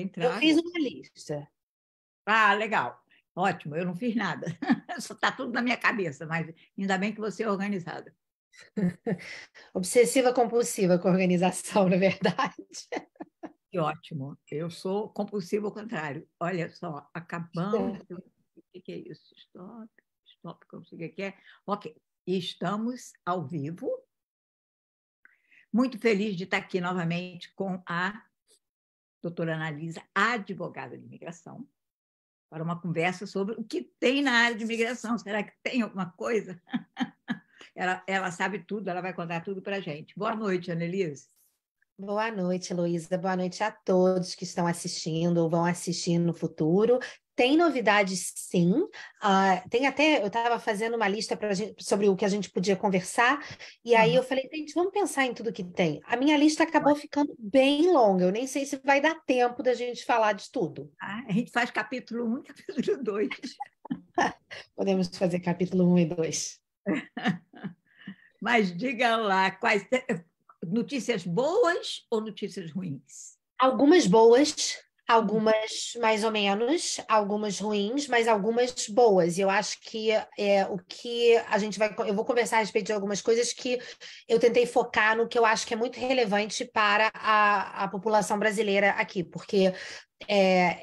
Entrar. Eu fiz uma lista. Ah, legal. Ótimo, eu não fiz nada. Só Está tudo na minha cabeça, mas ainda bem que você é organizada. Obsessiva compulsiva com organização, na é verdade. Que ótimo. Eu sou compulsiva ao contrário. Olha só, acabamos. O que é isso? Stop, stop, como você quer. É? Ok, estamos ao vivo. Muito feliz de estar aqui novamente com a doutora Analisa, advogada de imigração, para uma conversa sobre o que tem na área de imigração. Será que tem alguma coisa? ela, ela sabe tudo, ela vai contar tudo para a gente. Boa noite, Annelise. Boa noite, Luísa. Boa noite a todos que estão assistindo ou vão assistir no futuro. Tem novidades, sim. Uh, tem até, eu estava fazendo uma lista gente, sobre o que a gente podia conversar, e aí uhum. eu falei, gente, vamos pensar em tudo que tem. A minha lista acabou ficando bem longa, eu nem sei se vai dar tempo da gente falar de tudo. Ah, a gente faz capítulo 1 um, capítulo 2. Podemos fazer capítulo 1 um e 2. Mas diga lá, quais eh, notícias boas ou notícias ruins? Algumas boas, Algumas mais ou menos, algumas ruins, mas algumas boas. E eu acho que é o que a gente vai. Eu vou conversar a respeito de algumas coisas que eu tentei focar no que eu acho que é muito relevante para a, a população brasileira aqui, porque é,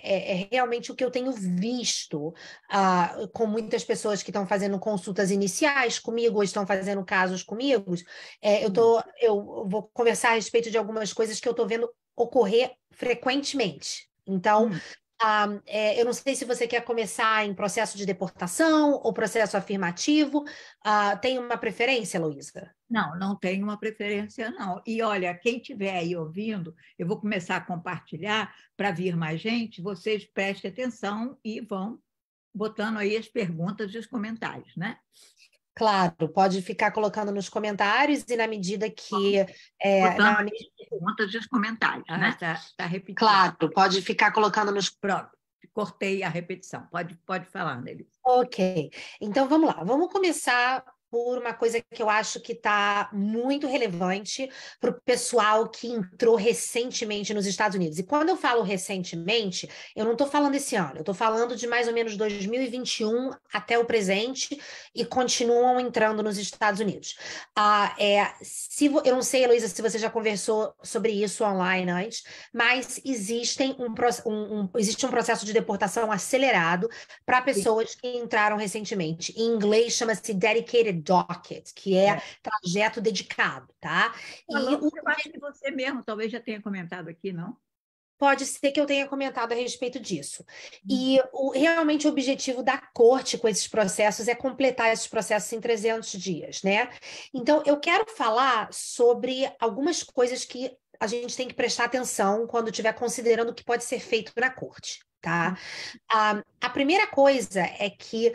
é, é, realmente o que eu tenho visto uh, com muitas pessoas que estão fazendo consultas iniciais comigo, ou estão fazendo casos comigo. É, eu, tô, eu vou conversar a respeito de algumas coisas que eu estou vendo ocorrer frequentemente. Então, hum. ah, é, eu não sei se você quer começar em processo de deportação ou processo afirmativo. Ah, tem uma preferência, Luísa? Não, não tenho uma preferência, não. E olha, quem estiver aí ouvindo, eu vou começar a compartilhar para vir mais gente. Vocês prestem atenção e vão botando aí as perguntas e os comentários, né? Claro, pode ficar colocando nos comentários e na medida que. É, na medida... perguntas os comentários, ah, né? Está tá repetindo. Claro, pode ficar colocando nos. Pronto, cortei a repetição, pode, pode falar, Nelly. Ok, então vamos lá, vamos começar por uma coisa que eu acho que está muito relevante para o pessoal que entrou recentemente nos Estados Unidos. E quando eu falo recentemente, eu não estou falando esse ano, eu estou falando de mais ou menos 2021 até o presente e continuam entrando nos Estados Unidos. Ah, é, se eu não sei, Heloísa, se você já conversou sobre isso online antes, mas existem um, um, um existe um processo de deportação acelerado para pessoas que entraram recentemente. Em inglês chama-se dedicated docket, que é, é. trajeto dedicado, tá? e o... Eu acho que você mesmo talvez já tenha comentado aqui, não? pode ser que eu tenha comentado a respeito disso. E hum. o, realmente o objetivo da corte com esses processos é completar esses processos em 300 dias, né? Então, eu quero falar sobre algumas coisas que a gente tem que prestar atenção quando estiver considerando o que pode ser feito na corte, tá? Hum. Ah, a primeira coisa é que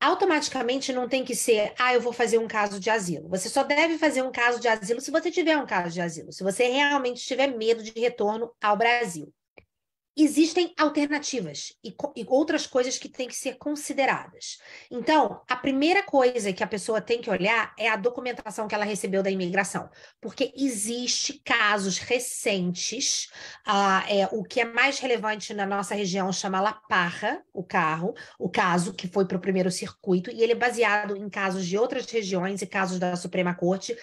automaticamente não tem que ser, ah, eu vou fazer um caso de asilo. Você só deve fazer um caso de asilo se você tiver um caso de asilo, se você realmente tiver medo de retorno ao Brasil existem alternativas e, e, outras coisas que têm que ser consideradas. Então, a primeira coisa que a pessoa tem que olhar é a documentação que ela recebeu da imigração, porque existe casos recentes, uh, é, o que é mais relevante na nossa região chama La Parra, o carro, o caso que foi para o primeiro circuito, e ele é baseado em casos de outras regiões e casos da Suprema Corte,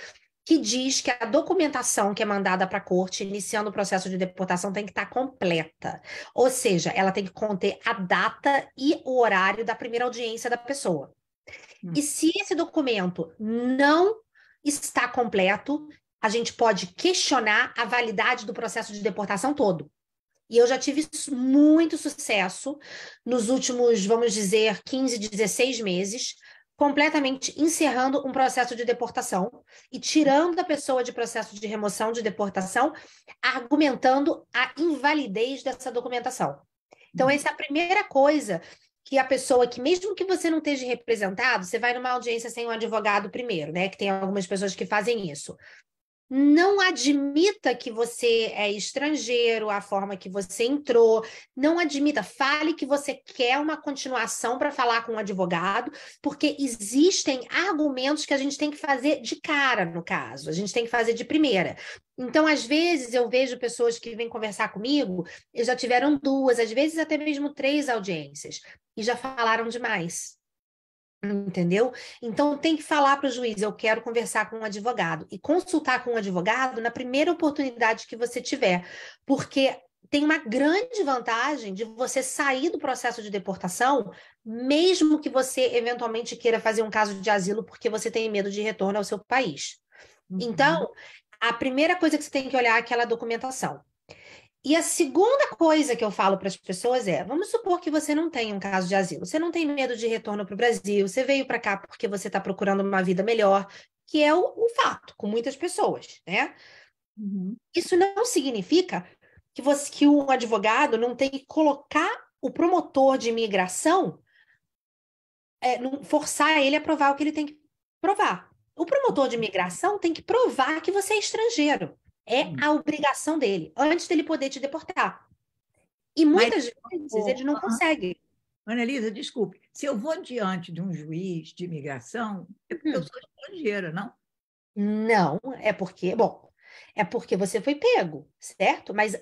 que diz que a documentação que é mandada para a corte, iniciando o processo de deportação, tem que estar tá completa. Ou seja, ela tem que conter a data e o horário da primeira audiência da pessoa. Hum. E se esse documento não está completo, a gente pode questionar a validade do processo de deportação todo. E eu já tive muito sucesso nos últimos, vamos dizer, 15, 16 meses, completamente encerrando um processo de deportação e tirando a pessoa de processo de remoção de deportação, argumentando a invalidez dessa documentação. Então, essa é a primeira coisa que a pessoa que, mesmo que você não esteja representado, você vai numa audiência sem um advogado primeiro, né? Que tem algumas pessoas que fazem isso não admita que você é estrangeiro, a forma que você entrou, não admita, fale que você quer uma continuação para falar com um advogado, porque existem argumentos que a gente tem que fazer de cara, no caso, a gente tem que fazer de primeira. Então, às vezes, eu vejo pessoas que vêm conversar comigo, e já tiveram duas, às vezes até mesmo três audiências, e já falaram demais. Entendeu? Então tem que falar para o juiz, eu quero conversar com um advogado e consultar com um advogado na primeira oportunidade que você tiver, porque tem uma grande vantagem de você sair do processo de deportação, mesmo que você eventualmente queira fazer um caso de asilo porque você tem medo de retorno ao seu país. Uhum. Então, a primeira coisa que você tem que olhar é aquela documentação. E a segunda coisa que eu falo para as pessoas é: vamos supor que você não tem um caso de asilo, você não tem medo de retorno para o Brasil, você veio para cá porque você está procurando uma vida melhor, que é o, o fato com muitas pessoas, né? Uhum. Isso não significa que você, que um advogado não tem que colocar o promotor de imigração, é, não, forçar ele a provar o que ele tem que provar. O promotor de imigração tem que provar que você é estrangeiro. É hum. a obrigação dele, antes dele poder te deportar. E muitas Mas, vezes ele não consegue. Analisa, desculpe, se eu vou diante de um juiz de imigração, é porque hum. eu sou estrangeira, não? Não, é porque, bom, é porque você foi pego, certo? Mas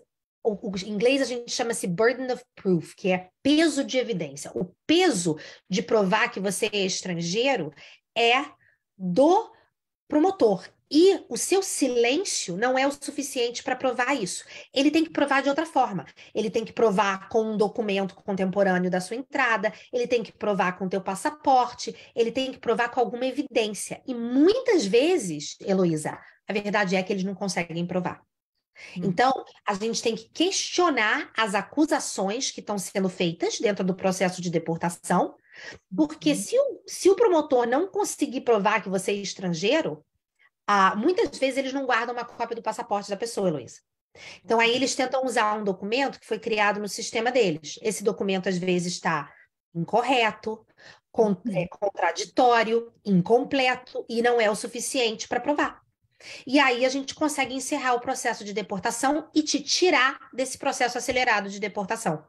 o, o, em inglês a gente chama-se burden of proof, que é peso de evidência. O peso de provar que você é estrangeiro é do promotor. E o seu silêncio não é o suficiente para provar isso. Ele tem que provar de outra forma. Ele tem que provar com um documento contemporâneo da sua entrada, ele tem que provar com o teu passaporte, ele tem que provar com alguma evidência. E muitas vezes, Heloísa, a verdade é que eles não conseguem provar. Hum. Então, a gente tem que questionar as acusações que estão sendo feitas dentro do processo de deportação, porque uhum. se o, se o promotor não conseguir provar que você é estrangeiro, ah, muitas vezes eles não guardam uma cópia do passaporte da pessoa, Heloísa. Então, aí eles tentam usar um documento que foi criado no sistema deles. Esse documento, às vezes, está incorreto, uhum. é contraditório, incompleto e não é o suficiente para provar. E aí a gente consegue encerrar o processo de deportação e te tirar desse processo acelerado de deportação.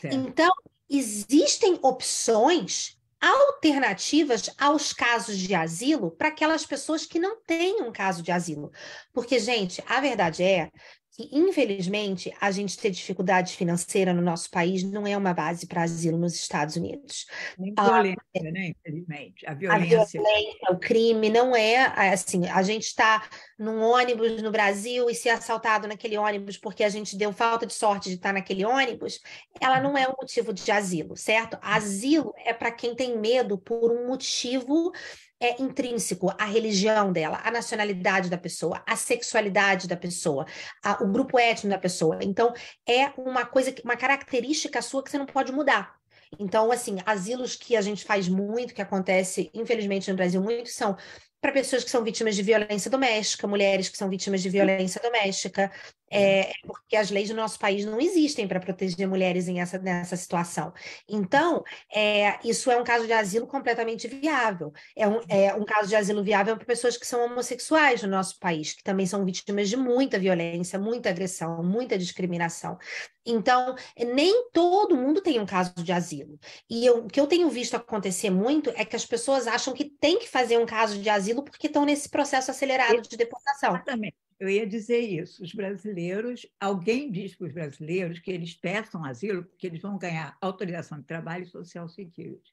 Certo. Então, existem opções alternativas aos casos de asilo para aquelas pessoas que não têm um caso de asilo. Porque, gente, a verdade é que, infelizmente, a gente ter dificuldade financeira no nosso país não é uma base para asilo nos Estados Unidos. Nem ah, violência, ah, né? Infelizmente. A violência. a violência. o crime, não é assim. A gente está num ônibus no Brasil e ser assaltado naquele ônibus porque a gente deu falta de sorte de estar naquele ônibus, ela não é um motivo de asilo, certo? Asilo é para quem tem medo por um motivo é intrínseco à religião dela, à nacionalidade da pessoa, à sexualidade da pessoa, ao grupo étnico da pessoa. Então, é uma coisa, uma característica sua que você não pode mudar. Então, assim, asilos que a gente faz muito, que acontece, infelizmente, no Brasil muito, são para pessoas que são vítimas de violência doméstica, mulheres que são vítimas de violência doméstica, é, é, porque as leis do nosso país não existem para proteger mulheres em essa, nessa situação. Então, é, isso é um caso de asilo completamente viável. É um, é um caso de asilo viável para pessoas que são homossexuais no nosso país, que também são vítimas de muita violência, muita agressão, muita discriminação. Então, nem todo mundo tem um caso de asilo. E eu, o que eu tenho visto acontecer muito é que as pessoas acham que tem que fazer um caso de asilo porque estão nesse processo acelerado de deportação. Exatamente. Eu ia dizer isso. Os brasileiros, alguém diz para os brasileiros que eles peçam asilo porque eles vão ganhar autorização de trabalho e social security.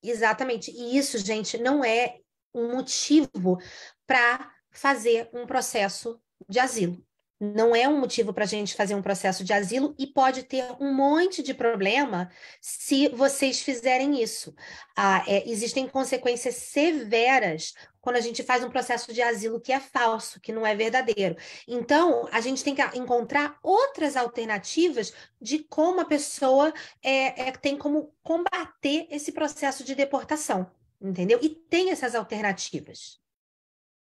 Exatamente. E isso, gente, não é um motivo para fazer um processo de asilo não é um motivo para a gente fazer um processo de asilo e pode ter um monte de problema se vocês fizerem isso. Ah, é, existem consequências severas quando a gente faz um processo de asilo que é falso, que não é verdadeiro. Então, a gente tem que encontrar outras alternativas de como a pessoa é, é, tem como combater esse processo de deportação, entendeu? E tem essas alternativas.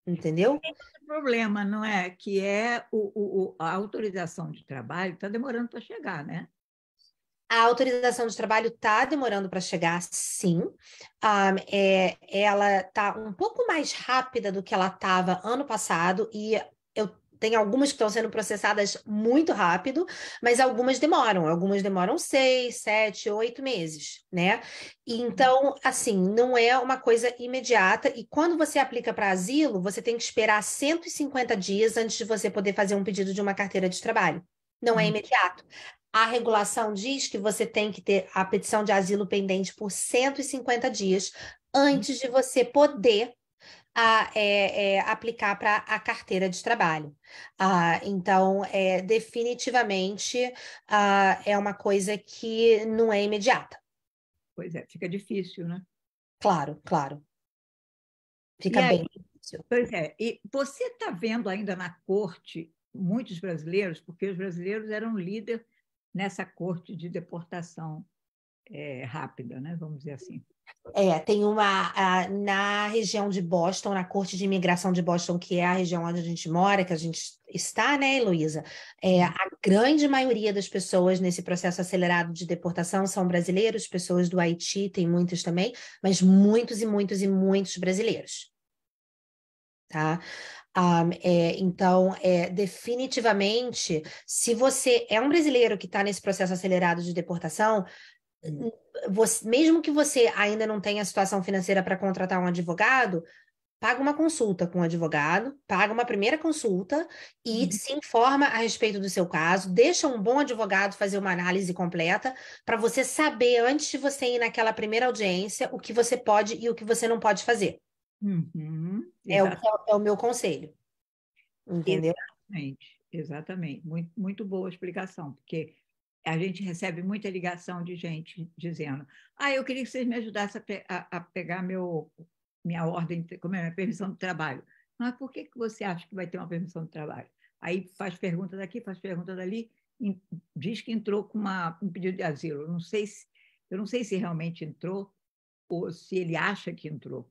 Entendeu? Tem é outro problema, não é? Que é o, o, a autorização de trabalho está demorando para chegar, né? A autorização de trabalho está demorando para chegar, sim. Um, ah, é, ela está um pouco mais rápida do que ela estava ano passado e tem algumas que estão sendo processadas muito rápido, mas algumas demoram. Algumas demoram seis, sete, oito meses, né? Então, assim, não é uma coisa imediata. E quando você aplica para asilo, você tem que esperar 150 dias antes de você poder fazer um pedido de uma carteira de trabalho. Não é uhum. imediato. A regulação diz que você tem que ter a petição de asilo pendente por 150 dias antes de você poder a é, é, aplicar para a carteira de trabalho. Ah, então, é, definitivamente ah, é uma coisa que não é imediata. Pois é, fica difícil, né? Claro, claro. Fica bem difícil. Pois é, e você está vendo ainda na corte muitos brasileiros, porque os brasileiros eram líder nessa corte de deportação é, rápida, né? vamos dizer assim. É, tem uma a, na região de Boston, na Corte de Imigração de Boston, que é a região onde a gente mora, que a gente está, né, Heloísa? É, a grande maioria das pessoas nesse processo acelerado de deportação são brasileiros, pessoas do Haiti, tem muitos também, mas muitos e muitos e muitos brasileiros. Tá? Um, ah, é, então, é, definitivamente, se você é um brasileiro que está nesse processo acelerado de deportação, você, mesmo que você ainda não tenha a situação financeira para contratar um advogado, paga uma consulta com o advogado, paga uma primeira consulta e uhum. se informa a respeito do seu caso, deixa um bom advogado fazer uma análise completa para você saber antes de você ir naquela primeira audiência o que você pode e o que você não pode fazer. Uhum. É, o, é, é, o, meu conselho. Entendeu? Exatamente, exatamente. Muito, muito boa explicação, porque a gente recebe muita ligação de gente dizendo: ah, eu queria que vocês me ajudassem a, pe a, a pegar meu, minha ordem, como é, minha permissão de trabalho. Mas por que, que você acha que vai ter uma permissão de trabalho? Aí faz pergunta daqui, faz pergunta dali, em, diz que entrou com uma, um pedido de asilo. Eu não sei se, eu não sei se realmente entrou ou se ele acha que entrou.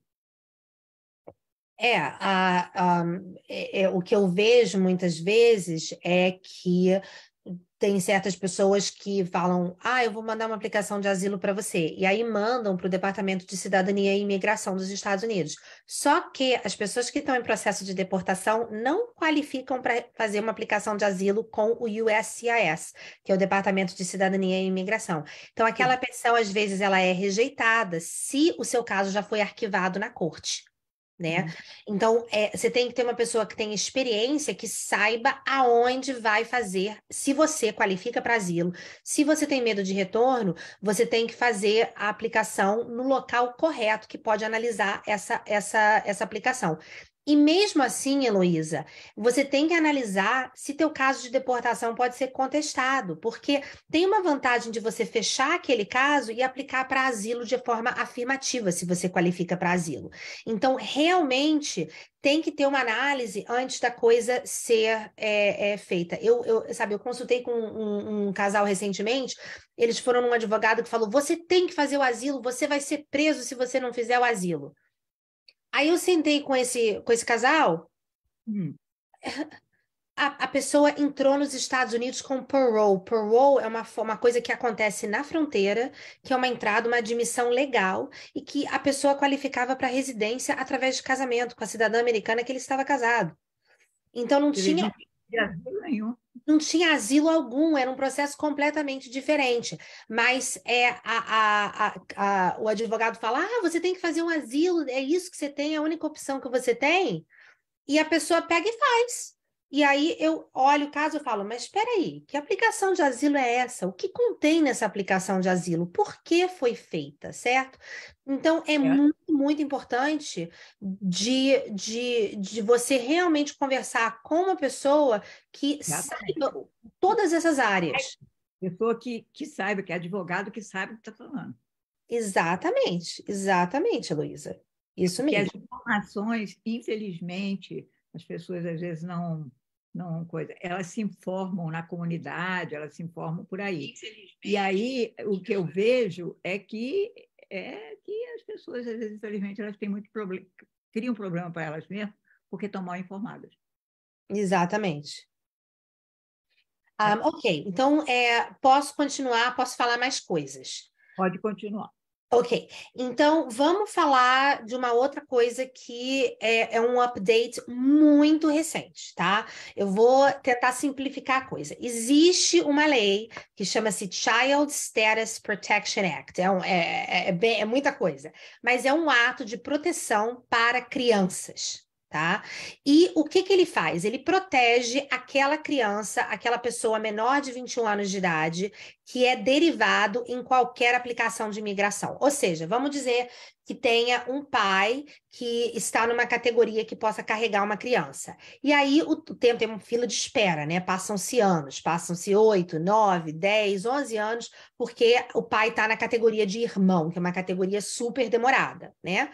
É, a, a, é, é, o que eu vejo muitas vezes é que tem certas pessoas que falam: ah, eu vou mandar uma aplicação de asilo para você. E aí mandam para o Departamento de Cidadania e Imigração dos Estados Unidos. Só que as pessoas que estão em processo de deportação não qualificam para fazer uma aplicação de asilo com o USCIS, que é o Departamento de Cidadania e Imigração. Então, aquela pessoa, petição, às vezes, ela é rejeitada se o seu caso já foi arquivado na corte né? Uhum. Então, é, você tem que ter uma pessoa que tenha experiência, que saiba aonde vai fazer, se você qualifica para asilo. Se você tem medo de retorno, você tem que fazer a aplicação no local correto, que pode analisar essa, essa, essa aplicação. E mesmo assim, Heloísa, você tem que analisar se teu caso de deportação pode ser contestado, porque tem uma vantagem de você fechar aquele caso e aplicar para asilo de forma afirmativa, se você qualifica para asilo. Então, realmente, tem que ter uma análise antes da coisa ser é, é, feita. Eu, eu, sabe, eu consultei com um, um, casal recentemente, eles foram num advogado que falou: você tem que fazer o asilo, você vai ser preso se você não fizer o asilo. Aí eu sentei com esse, com esse casal. Hum. A, a, pessoa entrou nos Estados Unidos com parole. Parole é uma, uma coisa que acontece na fronteira, que é uma entrada, uma admissão legal, e que a pessoa qualificava para residência através de casamento com a cidadã americana que ele estava casado. Então não ele tinha tinha asilo nenhum. Não tinha asilo algum, era um processo completamente diferente. Mas é a, a, a, a, o advogado fala: ah, você tem que fazer um asilo, é isso que você tem, é a única opção que você tem. E a pessoa pega e faz. E aí eu olho o caso e falo, mas espera aí, que aplicação de asilo é essa? O que contém nessa aplicação de asilo? Por que foi feita, certo? Então, é, é, muito, muito importante de, de, de você realmente conversar com uma pessoa que Exatamente. saiba todas essas áreas. Pessoa que, que saiba, que é advogado, que saiba o que está falando. Exatamente, exatamente, Luísa. Isso mesmo. as informações, infelizmente, as pessoas às vezes não não coisa. Elas se informam na comunidade, elas se informam por aí. E aí o que eu vejo é que é que as pessoas, às vezes, infelizmente, elas têm muito problema, criam um problema para elas mesmas porque estão mal informadas. Exatamente. Um, é. ah, ok, então é, posso continuar, posso falar mais coisas. Pode continuar. Ok, então vamos falar de uma outra coisa que é, é, um update muito recente, tá? Eu vou tentar simplificar a coisa. Existe uma lei que chama-se Child Status Protection Act, é, um, é, é, é bem, é muita coisa, mas é um ato de proteção para crianças, tá? E o que, que ele faz? Ele protege aquela criança, aquela pessoa menor de 21 anos de idade, que é derivado em qualquer aplicação de imigração. Ou seja, vamos dizer que tenha um pai que está numa categoria que possa carregar uma criança. E aí o, tempo tem uma fila de espera, né? Passam-se anos, passam-se 8, 9, 10, 11 anos, porque o pai está na categoria de irmão, que é uma categoria super demorada, né?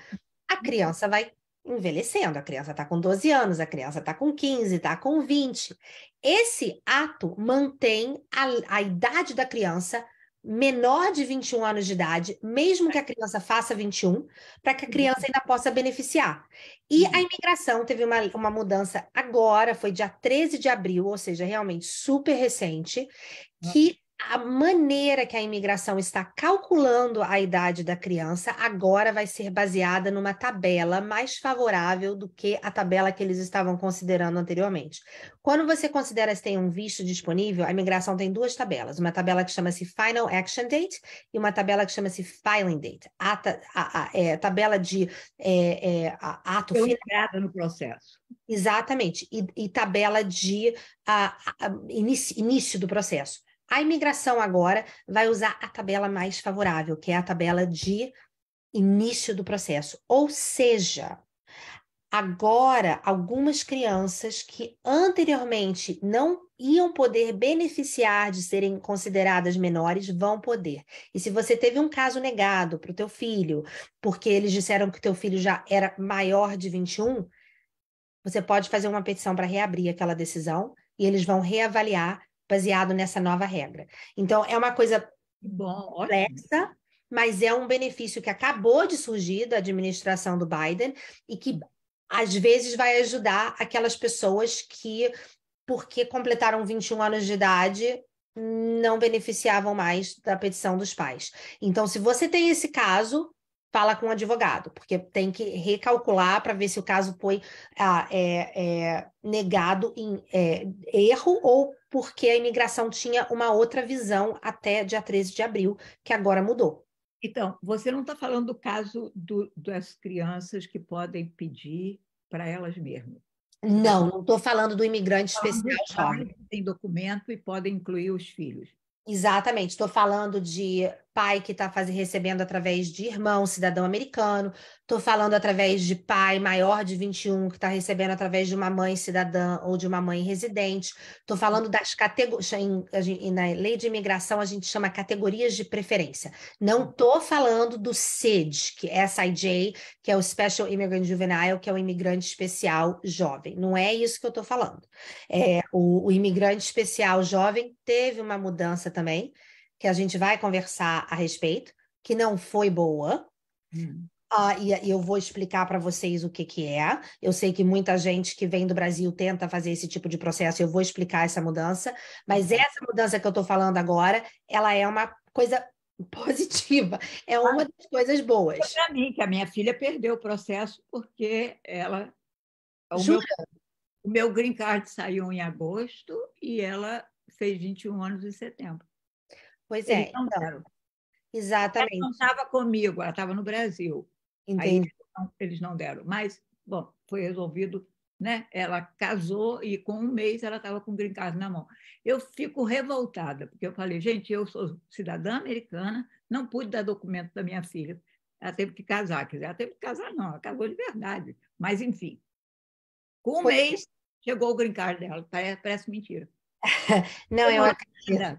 A uhum. criança vai envelhecendo. A criança está com 12 anos, a criança está com 15, está com 20. Esse ato mantém a, a idade da criança menor de 21 anos de idade, mesmo que a criança faça 21, para que a uhum. criança ainda possa beneficiar. E a uhum. imigração teve uma, uma mudança agora, foi dia 13 de abril, ou seja, realmente super recente, uhum. que a maneira que a imigração está calculando a idade da criança agora vai ser baseada numa tabela mais favorável do que a tabela que eles estavam considerando anteriormente. Quando você considera se tem um visto disponível, a imigração tem duas tabelas, uma tabela que chama-se Final Action Date e uma tabela que chama-se Filing Date, a, ta, a, a é, tabela de é, é, a, ato Eu final. no processo. Exatamente, e, e tabela de início do processo. A imigração agora vai usar a tabela mais favorável, que é a tabela de início do processo. Ou seja, agora algumas crianças que anteriormente não iam poder beneficiar de serem consideradas menores vão poder. E se você teve um caso negado para o teu filho, porque eles disseram que o teu filho já era maior de 21, você pode fazer uma petição para reabrir aquela decisão e eles vão reavaliar baseado nessa nova regra. Então, é uma coisa Bom, complexa, mas é um benefício que acabou de surgir da administração do Biden e que às vezes vai ajudar aquelas pessoas que, porque completaram 21 anos de idade, não beneficiavam mais da petição dos pais. Então, se você tem esse caso, fala com o advogado, porque tem que recalcular para ver se o caso foi ah, é, é, negado em é, erro ou porque a imigração tinha uma outra visão até dia 13 de abril, que agora mudou. Então, você não está falando do caso do, das crianças que podem pedir para elas mesmas. Não, não estou falando do imigrante então, especial que Tem documento e podem incluir os filhos. Exatamente, estou falando de pai que está recebendo através de irmão, cidadão americano, estou falando através de pai maior de 21 que está recebendo através de uma mãe cidadã ou de uma mãe residente, estou falando das categorias, é na lei de imigração a gente chama categorias de preferência, não estou falando do SID, que é SIJ, que é o Special Immigrant Juvenile, que é o imigrante especial jovem, não é isso que eu estou falando. É, o, o imigrante especial jovem teve uma mudança também, que a gente vai conversar a respeito, que não foi boa. Hum. Uh, e, e, eu vou explicar para vocês o que, que é. Eu sei que muita gente que vem do Brasil tenta fazer esse tipo de processo, eu vou explicar essa mudança, mas uhum. essa mudança que eu estou falando agora, ela é uma coisa positiva, é uma ah, das coisas boas. Para mim, que a minha filha perdeu o processo porque ela. O Jura? Meu, o meu green card saiu em agosto e ela fez 21 anos em setembro. Pois é, Eles não então, deram. Exatamente. Ela não estava comigo, ela estava no Brasil. Entendi. Aí, eles não deram. Mas, bom, foi resolvido, né? Ela casou e com um mês ela estava com o green card na mão. Eu fico revoltada, porque eu falei, gente, eu sou cidadã americana, não pude dar documento da minha filha. Ela teve que casar, quer dizer, ela teve que casar não, ela casou de verdade. Mas, enfim, com um foi. mês chegou o green card dela. Parece, mentira. não, eu, eu acredito. Né?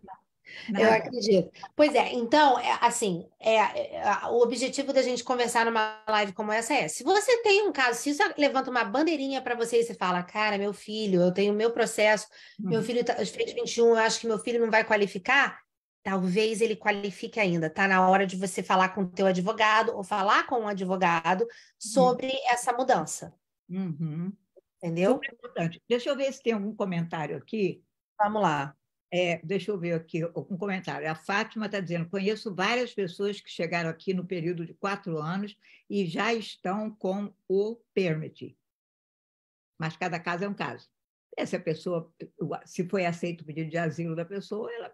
Nada. Né? Eu acredito. Pois é, então, é, assim, é, é, o objetivo da gente conversar numa live como essa é: se você tem um caso, se isso levanta uma bandeirinha para você e você fala, cara, meu filho, eu tenho meu processo, uhum. meu filho tá, fez 21, eu acho que meu filho não vai qualificar, talvez ele qualifique ainda. Está na hora de você falar com o teu advogado ou falar com um advogado uhum. sobre uhum. essa mudança. Uhum. Entendeu? Super importante. Deixa eu ver se tem algum comentário aqui. Vamos lá. É, deixa eu ver aqui um comentário. A Fátima está dizendo: conheço várias pessoas que chegaram aqui no período de quatro anos e já estão com o permit. Mas cada caso é um caso. Essa pessoa, se foi aceito o pedido de asilo da pessoa, ela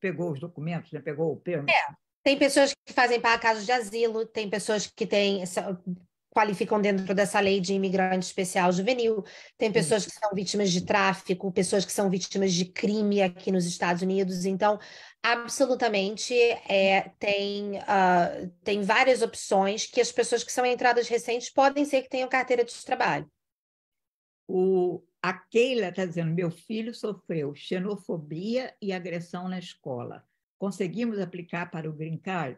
pegou os documentos, né? pegou o permit. É. Tem pessoas que fazem para casos de asilo, tem pessoas que têm qualificam dentro dessa lei de imigrante especial juvenil. Tem pessoas que são vítimas de tráfico, pessoas que são vítimas de crime aqui nos Estados Unidos. Então, absolutamente é, tem, uh, tem várias opções que as pessoas que são entradas recentes podem ser que tenham carteira de trabalho. O, a Keila está dizendo: meu filho sofreu xenofobia e agressão na escola. Conseguimos aplicar para o Green Card?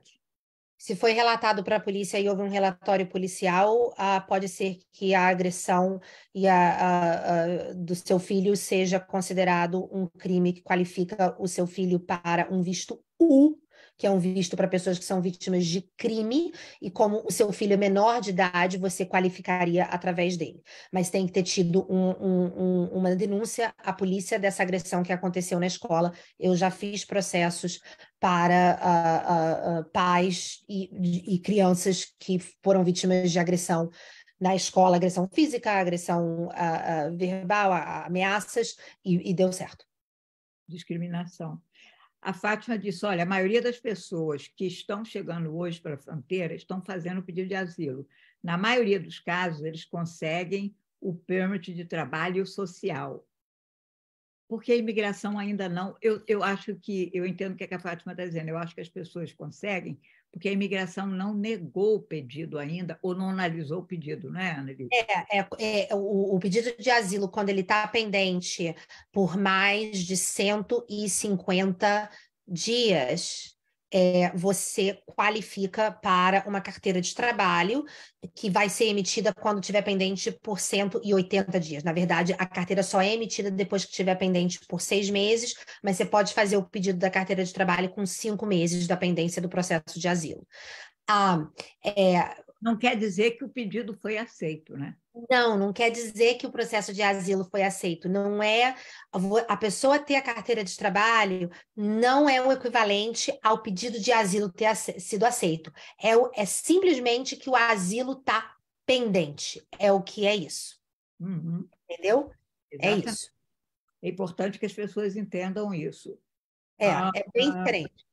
Se foi relatado para a polícia e houve um relatório policial, ah, pode ser que a agressão e a, a, a, do seu filho seja considerado um crime que qualifica o seu filho para um visto U que é um visto para pessoas que são vítimas de crime, e como o seu filho é menor de idade, você qualificaria através dele. Mas tem que ter tido um, um, uma denúncia à polícia dessa agressão que aconteceu na escola. Eu já fiz processos para uh, uh, pais e, e crianças que foram vítimas de agressão na escola, agressão física, agressão uh, uh, verbal, uh, ameaças, e, e, deu certo. Discriminação. A Fátima disse: olha, a maioria das pessoas que estão chegando hoje para a fronteira estão fazendo pedido de asilo. Na maioria dos casos, eles conseguem o permite de trabalho social porque a imigração ainda não. Eu, eu acho que. Eu entendo o que, é que a Fátima está dizendo, eu acho que as pessoas conseguem, porque a imigração não negou o pedido ainda, ou não analisou o pedido, não é, Annelise? É, é, é o, o, pedido de asilo, quando ele está pendente por mais de 150 dias, é, você qualifica para uma carteira de trabalho que vai ser emitida quando tiver pendente por 180 dias. Na verdade, a carteira só é emitida depois que tiver pendente por seis meses, mas você pode fazer o pedido da carteira de trabalho com cinco meses da pendência do processo de asilo. Ah, é, não quer dizer que o pedido foi aceito, né? Não, não quer dizer que o processo de asilo foi aceito. Não é a pessoa ter a carteira de trabalho não é o equivalente ao pedido de asilo ter sido aceito. É, é simplesmente que o asilo está pendente. É o que é isso. Uhum. Entendeu? É Exatamente. É isso. É importante que as pessoas entendam isso. É, ah, é bem ah. diferente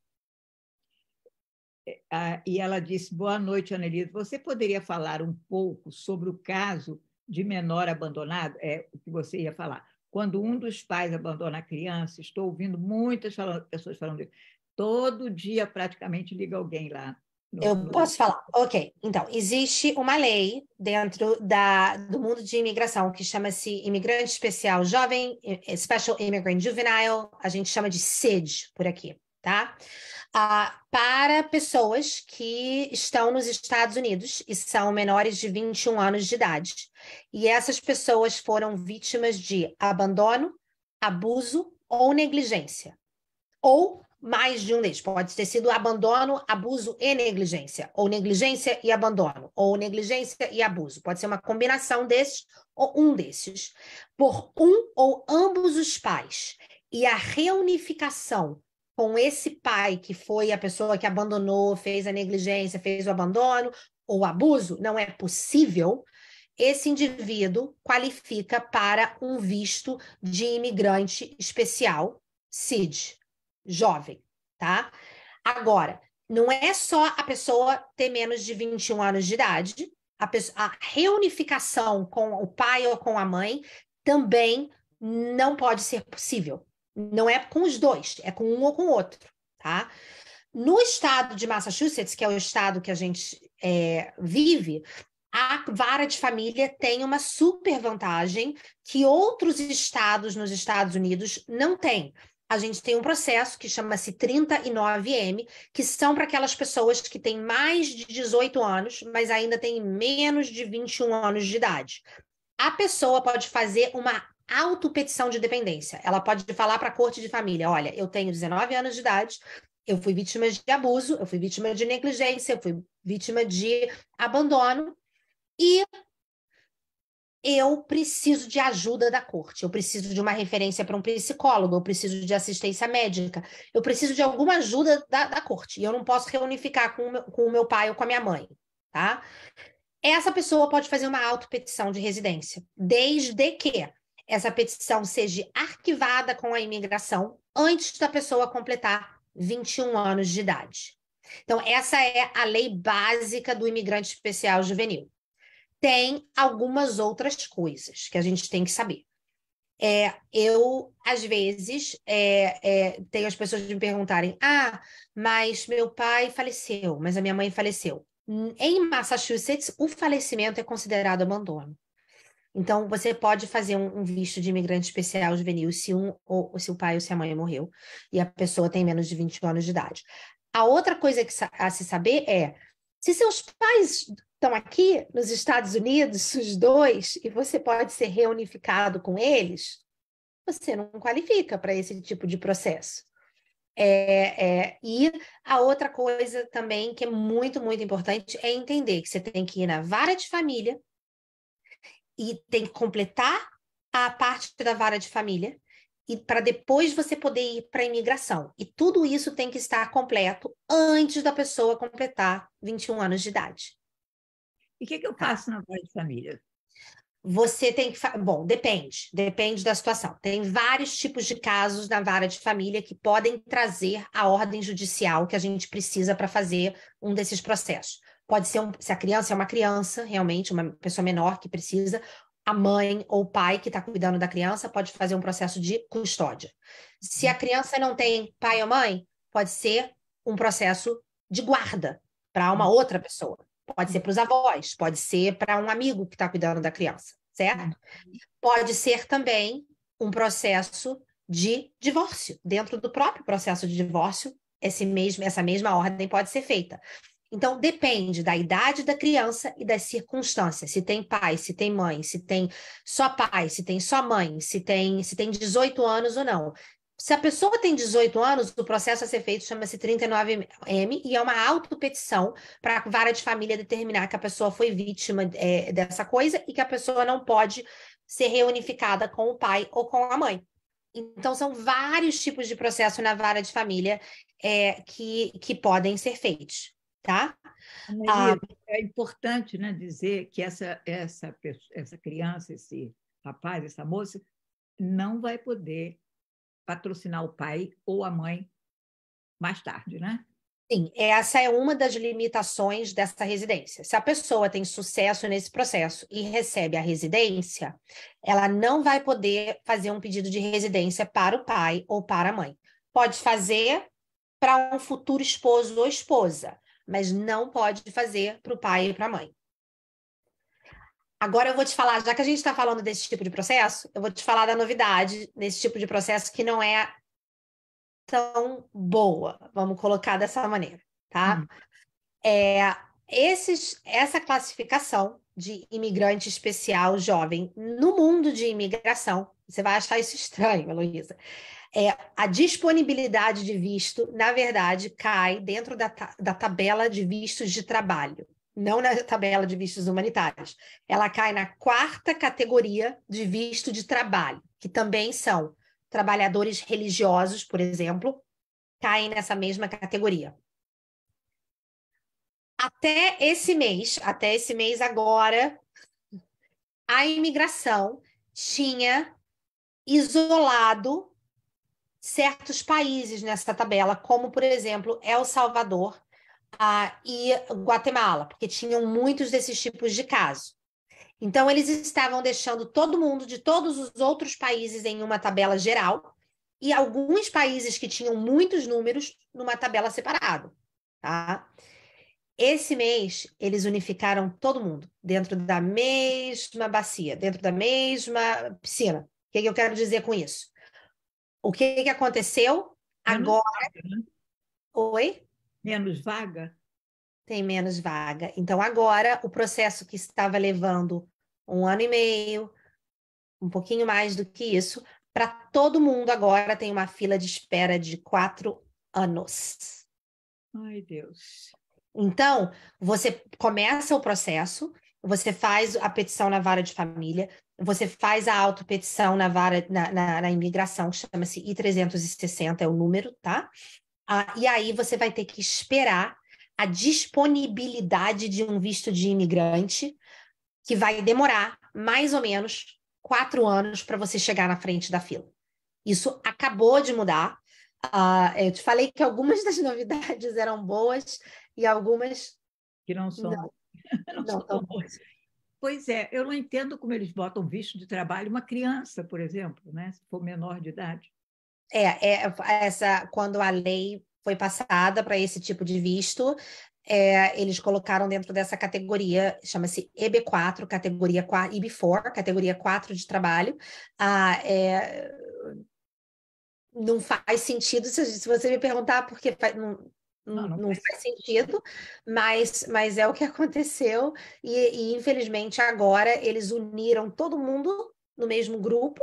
ah, e ela disse: Boa noite, Anelisa. Você poderia falar um pouco sobre o caso de menor abandonado? É o que você ia falar. Quando um dos pais abandona a criança, estou ouvindo muitas pessoas falando isso. Todo dia praticamente liga alguém lá. No, Eu no... posso falar? Ok. Então, existe uma lei dentro da, do mundo de imigração que chama-se Imigrante Especial Jovem, eh, Special Immigrant Juvenile, a gente chama de SID por aqui tá? Ah, para pessoas que estão nos Estados Unidos e são menores de 21 anos de idade. E essas pessoas foram vítimas de abandono, abuso ou negligência. Ou mais de um deles. Pode ter sido abandono, abuso e negligência, ou negligência e abandono, ou negligência e abuso. Pode ser uma combinação desses ou um desses, por um ou ambos os pais. E a reunificação com esse pai que foi a pessoa que abandonou, fez a negligência, fez o abandono ou abuso, não é possível, esse indivíduo qualifica para um visto de imigrante especial, CID, jovem, tá? Agora, não é só a pessoa ter menos de 21 anos de idade, a, pessoa, a reunificação com o pai ou com a mãe também não pode ser possível não é com os dois, é com um ou com o outro, tá? No estado de Massachusetts, que é o estado que a gente é, vive, a vara de família tem uma super vantagem que outros estados nos Estados Unidos não têm. A gente tem um processo que chama-se 39M, que são para aquelas pessoas que têm mais de 18 anos, mas ainda têm menos de 21 anos de idade. A pessoa pode fazer uma autopetição de dependência. Ela pode falar para a corte de família: olha, eu tenho 19 anos de idade, eu fui vítima de abuso, eu fui vítima de negligência, eu fui vítima de abandono e eu preciso de ajuda da corte, eu preciso de uma referência para um psicólogo, eu preciso de assistência médica, eu preciso de alguma ajuda da, da corte e eu não posso reunificar com o, meu, com o meu pai ou com a minha mãe, tá? Essa pessoa pode fazer uma autopetição de residência, desde que essa petição seja arquivada com a imigração antes da pessoa completar 21 anos de idade. Então, essa é a lei básica do imigrante especial juvenil. Tem algumas outras coisas que a gente tem que saber. É, eu, às vezes, é, é, tenho as pessoas me perguntarem: ah, mas meu pai faleceu, mas a minha mãe faleceu. Em Massachusetts, o falecimento é considerado abandono. Então, você pode fazer um, visto de imigrante especial juvenil se, um, ou, se o pai ou se a mãe morreu e a pessoa tem menos de 20 anos de idade. A outra coisa que, a se saber é se seus pais estão aqui nos Estados Unidos, os dois, e você pode ser reunificado com eles, você não qualifica para esse tipo de processo. É, é, e a outra coisa também que é muito, muito importante é entender que você tem que ir na vara de família e tem que completar a parte da vara de família e para depois você poder ir para a imigração. E tudo isso tem que estar completo antes da pessoa completar 21 anos de idade. E o que, que, eu tá. faço tá. na vara de família? Você tem que. Bom, depende, depende da situação. Tem vários tipos de casos na vara de família que podem trazer a ordem judicial que a gente precisa para fazer um desses processos. Pode ser um, se a criança é uma criança, realmente, uma pessoa menor que precisa, a mãe ou o pai que está cuidando da criança pode fazer um processo de custódia. Se a criança não tem pai ou mãe, pode ser um processo de guarda para uma uhum. outra pessoa. Pode ser para os avós, pode ser para um amigo que está cuidando da criança, certo? Uhum. Pode ser também um processo de divórcio. Dentro do próprio processo de divórcio, esse mesmo, essa mesma ordem pode ser feita. Então, depende da idade da criança e das circunstâncias. Se tem pai, se tem mãe, se tem só pai, se tem só mãe, se tem, se tem 18 anos ou não. Se a pessoa tem 18 anos, o processo a ser feito chama-se 39M e é uma autopetição para a vara de família determinar que a pessoa foi vítima é, dessa coisa e que a pessoa não pode ser reunificada com o pai ou com a mãe. Então, são vários tipos de processo na vara de família é, que, que podem ser feitos tá? Ah, Maria, ah, é importante né, dizer que essa, essa, essa criança, esse rapaz, essa moça, não vai poder patrocinar o pai ou a mãe mais tarde, né? Sim, é, essa é uma das limitações dessa residência. Se a pessoa tem sucesso nesse processo e recebe a residência, ela não vai poder fazer um pedido de residência para o pai ou para a mãe. Pode fazer para um futuro esposo ou esposa, mas não pode fazer para o pai e para a mãe. Agora eu vou te falar, já que a gente está falando desse tipo de processo, eu vou te falar da novidade nesse tipo de processo que não é tão boa, vamos colocar dessa maneira, tá? Hum. É, esses, essa classificação de imigrante especial jovem no mundo de imigração, você vai achar isso estranho, Heloísa, é, a disponibilidade de visto, na verdade, cai dentro da, ta da tabela de vistos de trabalho, não na tabela de vistos humanitários. Ela cai na quarta categoria de visto de trabalho, que também são trabalhadores religiosos, por exemplo, caem nessa mesma categoria. Até esse mês, até esse mês agora, a imigração tinha isolado certos países nessa tabela, como, por exemplo, El Salvador ah, e Guatemala, porque tinham muitos desses tipos de casos. Então, eles estavam deixando todo mundo de todos os outros países em uma tabela geral e alguns países que tinham muitos números numa tabela separada. Tá? Esse mês, eles unificaram todo mundo dentro da mesma bacia, dentro da mesma piscina. O que, é que eu quero dizer com isso? O que, que aconteceu menos agora? Vaga, né? Oi? Menos vaga? Tem menos vaga. Então, agora, o processo que estava levando um ano e meio, um pouquinho mais do que isso, para todo mundo agora tem uma fila de espera de quatro anos. Ai, Deus. Então, você começa o processo, você faz a petição na vara de família, você faz a autopetição na vara na, na, na imigração, que chama-se I360, é o número, tá? Ah, e aí você vai ter que esperar a disponibilidade de um visto de imigrante, que vai demorar mais ou menos quatro anos para você chegar na frente da fila. Isso acabou de mudar. Ah, eu te falei que algumas das novidades eram boas e algumas que não são. Não não, não tá tão Pois é, eu não entendo como eles botam visto de trabalho uma criança, por exemplo, né? se for menor de idade. É, é essa quando a lei foi passada para esse tipo de visto, é, eles colocaram dentro dessa categoria, chama-se EB4, categoria 4, IB4, categoria 4 de trabalho. Ah, é, não faz sentido se, se, você me perguntar porque faz, não, não, não faz, sentido, mas, mas é o que aconteceu, e, e infelizmente agora eles uniram todo mundo no mesmo grupo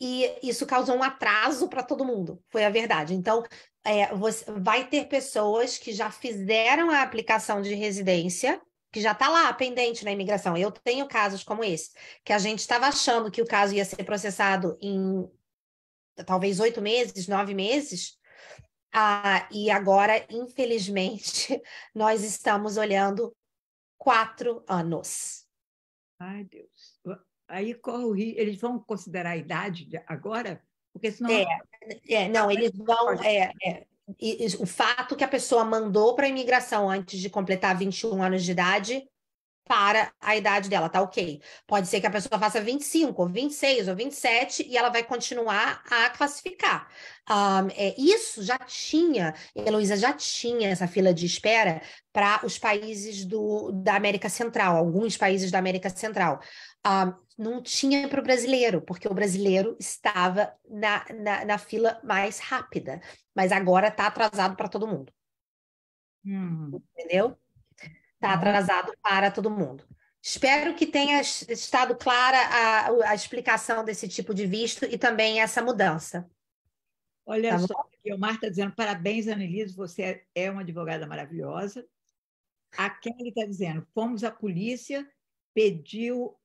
e isso causou um atraso para todo mundo, foi a verdade. Então, é, você vai ter pessoas que já fizeram a aplicação de residência, que já está lá pendente na imigração. Eu tenho casos como esse, que a gente estava achando que o caso ia ser processado em talvez oito meses, nove meses, ah, e agora, infelizmente, nós estamos olhando quatro anos. Ai, Deus. Aí corre o risco. Eles vão considerar a idade agora? Porque senão. É, é não, eles vão. É, é, o fato que a pessoa mandou para a imigração antes de completar 21 anos de idade para a idade dela, tá ok. Pode ser que a pessoa faça 25, ou 26, ou 27 e ela vai continuar a classificar. Um, é, isso já tinha, Heloísa, já tinha essa fila de espera para os países do, da América Central, alguns países da América Central. Um, não tinha para o brasileiro, porque o brasileiro estava na, na, na fila mais rápida, mas agora está atrasado para todo mundo. Hum. Entendeu? Está uhum. atrasado para todo mundo. Espero que tenha estado clara a, a explicação desse tipo de visto e também essa mudança. Olha tá só, o Mar está dizendo parabéns, Annelise, você é, é uma advogada maravilhosa. A Kelly está dizendo: fomos à polícia, pediu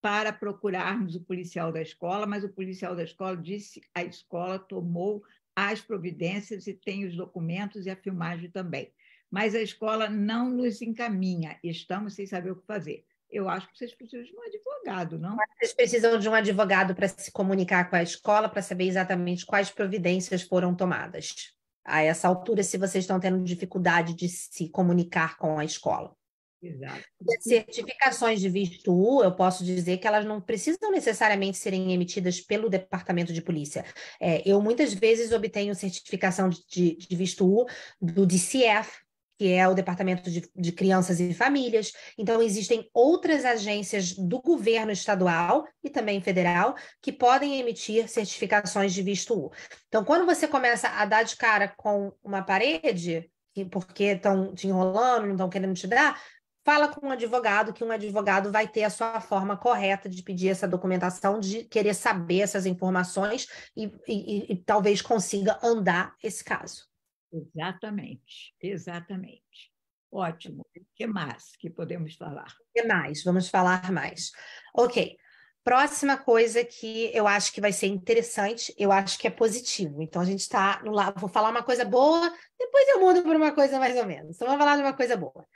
para procurarmos o policial da escola, mas o policial da escola disse a escola tomou as providências e tem os documentos e a filmagem também mas a escola não nos encaminha, estamos sem saber o que fazer. Eu acho que vocês precisam de um advogado, não? Vocês precisam de um advogado para se comunicar com a escola, para saber exatamente quais providências foram tomadas. A essa altura, se vocês estão tendo dificuldade de se comunicar com a escola. Exato. certificações de visto U, eu posso dizer que elas não precisam necessariamente serem emitidas pelo Departamento de Polícia. É, eu muitas vezes obtenho certificação de, de, de visto U do DCF, que é o Departamento de, de, Crianças e Famílias. Então, existem outras agências do governo estadual e também federal que podem emitir certificações de visto U. Então, quando você começa a dar de cara com uma parede, porque estão te enrolando, não estão querendo te dar, fala com um advogado, que um advogado vai ter a sua forma correta de pedir essa documentação, de querer saber essas informações e, e, e talvez consiga andar esse caso. Exatamente, exatamente. Ótimo. O que mais que podemos falar? O que mais? Vamos falar mais. Ok. Próxima coisa que eu acho que vai ser interessante, eu acho que é positivo. Então, a gente está no lado. Vou falar uma coisa boa, depois eu mudo para uma coisa mais ou menos. Então, vamos falar de uma coisa boa.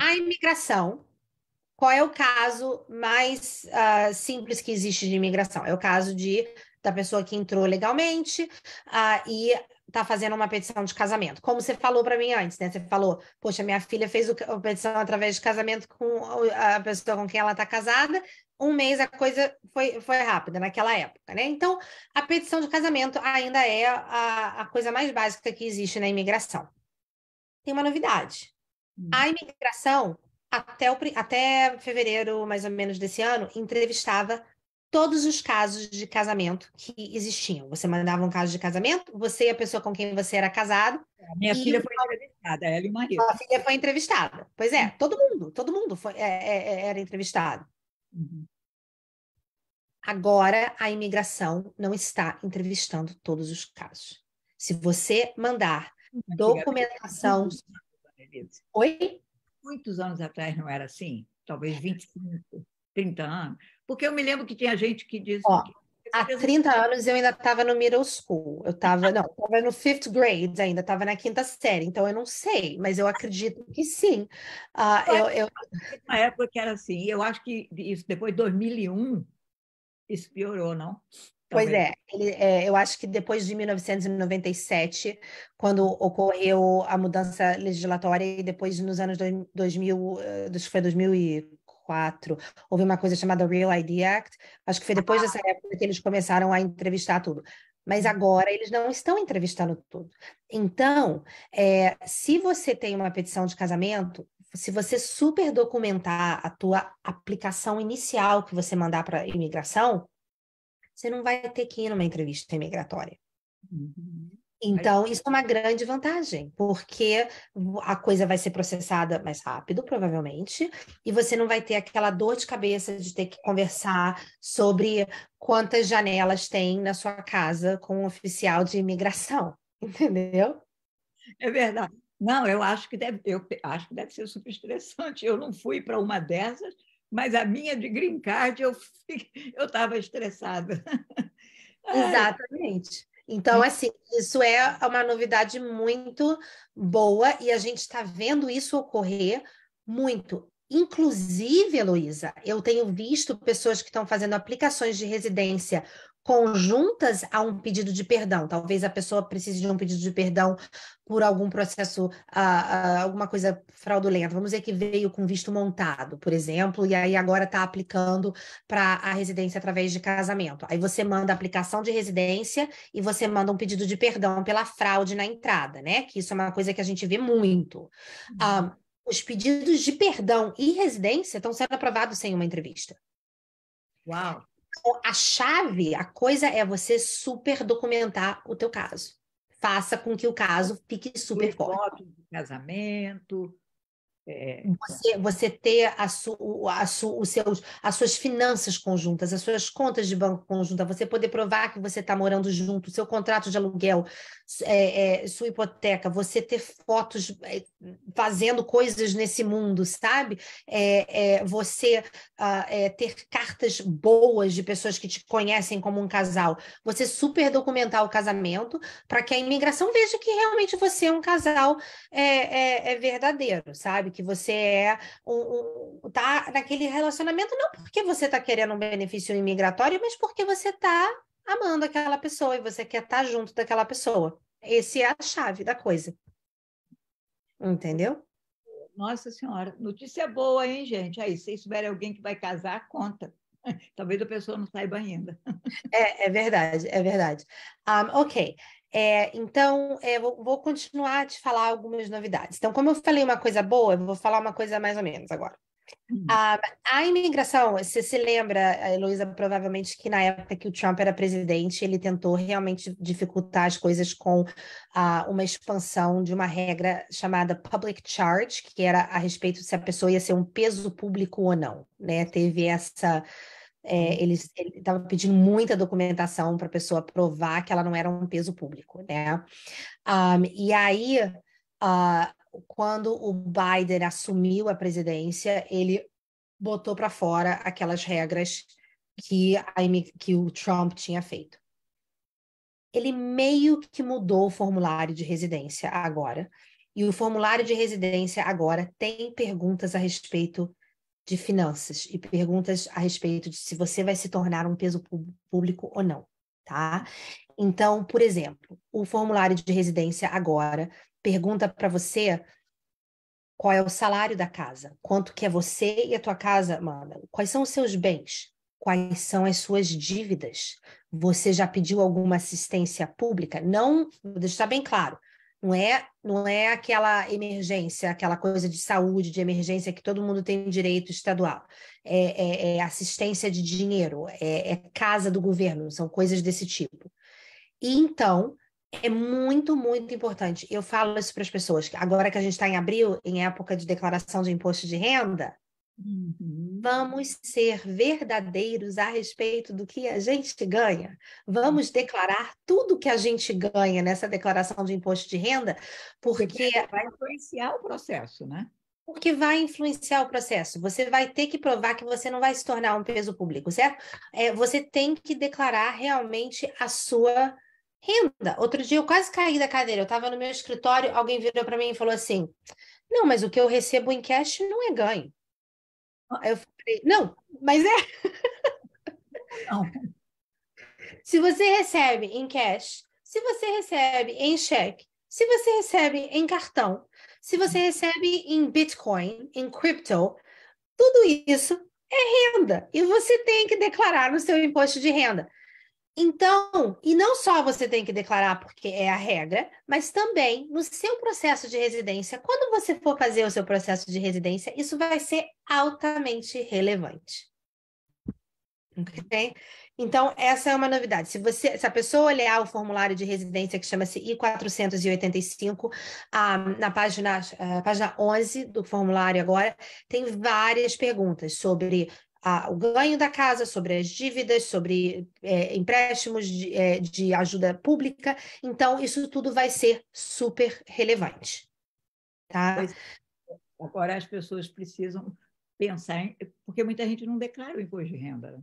Ah. A imigração. Qual é o caso mais uh, simples que existe de imigração? É o caso de da pessoa que entrou legalmente uh, e tá fazendo uma petição de casamento. Como você falou para mim antes, né? Você falou, poxa, minha filha fez o, a petição através de casamento com a pessoa com quem ela está casada. Um mês a coisa foi, foi rápida naquela época, né? Então, a petição de casamento ainda é a, a coisa mais básica que existe na imigração. Tem uma novidade. Hum. A imigração, até, o, até fevereiro, mais ou menos, desse ano, entrevistava todos os casos de casamento que existiam. Você mandava um caso de casamento, você e a pessoa com quem você era casado. É, a minha filha foi entrevistada, ela e o marido. A filha foi entrevistada. Pois é, todo mundo, todo mundo foi, é, é, é, era entrevistado. Uhum. Agora, a imigração não está entrevistando todos os casos. Se você mandar documentação. Né, Oi? Muitos anos atrás não era assim, talvez 25, 30 anos porque eu me lembro que tinha gente que diz. Ó, há 30 anos eu ainda estava no middle school. Eu estava, não, estava no fifth grade ainda, estava na quinta série, então eu não sei, mas eu acredito que sim. Uh, eu, eu... Uma época que era assim, eu acho que isso, depois de 2001, isso piorou, não? Pois é, ele, é, eu acho que depois de 1997, quando ocorreu a mudança legislatória, e depois nos anos 2000, acho que foi 2000 2004. Houve uma coisa chamada Real ID Act, acho que foi depois dessa época que eles começaram a entrevistar tudo. Mas uhum. agora eles não estão entrevistando tudo. Então, é, se você tem uma petição de casamento, se você super documentar a tua aplicação inicial que você mandar para imigração, você não vai ter que ir numa entrevista imigratória. Uhum. Então, isso é assim. uma grande vantagem, porque a coisa vai ser processada mais rápido, provavelmente, e você não vai ter aquela dor de cabeça de ter que conversar sobre quantas janelas tem na sua casa com um oficial de imigração, entendeu? É verdade. Não, eu acho que deve, eu acho que deve ser super estressante. Eu não fui para uma dessas, mas a minha de green card eu estava estressada. Exatamente. Então, uhum. assim, isso é uma novidade muito boa e a gente está vendo isso ocorrer muito. Inclusive, Heloísa, eu tenho visto pessoas que estão fazendo aplicações de residência conjuntas a um pedido de perdão. Talvez a pessoa precise de um pedido de perdão por algum processo, alguma coisa fraudulenta. Vamos dizer que veio com visto montado, por exemplo, e aí agora está aplicando para a residência através de casamento. Aí você manda a aplicação de residência e você manda um pedido de perdão pela fraude na entrada, né? Que isso é uma coisa que a gente vê muito. Uhum. Ah, os pedidos de perdão e residência estão sendo aprovados sem uma entrevista. Uau! Então, a chave, a coisa é você super documentar o teu caso. Faça com que o caso fique super forte. Fotos de casamento. É, então. Você, você, ter a su, a su, as suas finanças conjuntas, as suas contas de banco conjuntas, você poder provar que você está morando junto, seu contrato de aluguel, é, é, sua hipoteca, você ter fotos é, fazendo coisas nesse mundo, sabe? É, você uh, ter cartas boas de pessoas que te conhecem como um casal, você super documentar o casamento para que a imigração veja que realmente você é um casal é verdadeiro, sabe? que você é um, um tá naquele relacionamento não porque você está querendo um benefício imigratório, mas porque você está amando aquela pessoa e você quer estar tá junto daquela pessoa. Esse é a chave da coisa. Entendeu? Nossa Senhora, notícia boa, hein, gente? Aí, se souber alguém que vai casar, conta. Talvez a pessoa não saiba ainda. É, é verdade, é verdade. Um, ah, ok. É, então, é, vou, continuar a te falar algumas novidades. Então, como eu falei uma coisa boa, eu vou falar uma coisa mais ou menos agora. Uhum. A, ah, a imigração, você se lembra, Heloísa, provavelmente que na época que o Trump era presidente, ele tentou realmente dificultar as coisas com uh, uma expansão de uma regra chamada public charge, que era a respeito se a pessoa ia ser um peso público ou não, né? Teve essa é, uhum. ele estava pedindo muita documentação para a pessoa provar que ela não era um peso público, né? Um, e aí, uh, quando o Biden assumiu a presidência, ele botou para fora aquelas regras que, a, que o Trump tinha feito. Ele meio que mudou o formulário de residência agora. E o formulário de residência agora tem perguntas a respeito de finanças e perguntas a respeito de se você vai se tornar um peso público ou não, tá? Então, por exemplo, o formulário de residência agora pergunta para você qual é o salário da casa, quanto que é você e a tua casa, manda, quais são os seus bens, quais são as suas dívidas, você já pediu alguma assistência pública? Não, vou deixar bem claro, não é, não é aquela emergência, aquela coisa de saúde, de emergência que todo mundo tem direito estadual. É, é, é assistência de dinheiro, é, é casa do governo, são coisas desse tipo. E então, é muito, muito importante. Eu falo isso para as pessoas. Agora que a gente está em abril, em época de declaração de imposto de renda, Uhum. Vamos ser verdadeiros a respeito do que a gente ganha. Vamos uhum. declarar tudo que a gente ganha nessa declaração de imposto de renda, porque, porque vai influenciar o processo, né? Porque vai influenciar o processo. Você vai ter que provar que você não vai se tornar um peso público, certo? É, você tem que declarar realmente a sua renda. Outro dia eu quase caí da cadeira. Eu estava no meu escritório, alguém virou para mim e falou assim: Não, mas o que eu recebo em cash não é ganho. Eu falei, não, mas é. Não. Se você recebe em cash, se você recebe em cheque, se você recebe em cartão, se você uhum. recebe em Bitcoin, em cripto, tudo isso é renda e você tem que declarar no seu imposto de renda. Então, e não só você tem que declarar porque é a regra, mas também no seu processo de residência, quando você for fazer o seu processo de residência, isso vai ser altamente relevante. Ok? Então, essa é uma novidade. Se, você, se a pessoa olhar o formulário de residência que chama-se I-485, ah, na página, ah, página 11 do formulário agora, tem várias perguntas sobre a, o ganho da casa, sobre as dívidas, sobre é, empréstimos de, é, de ajuda pública. Então, isso tudo vai ser super relevante. Tá? É. Agora, as pessoas precisam pensar, em, porque muita gente não declara o imposto de renda. Né?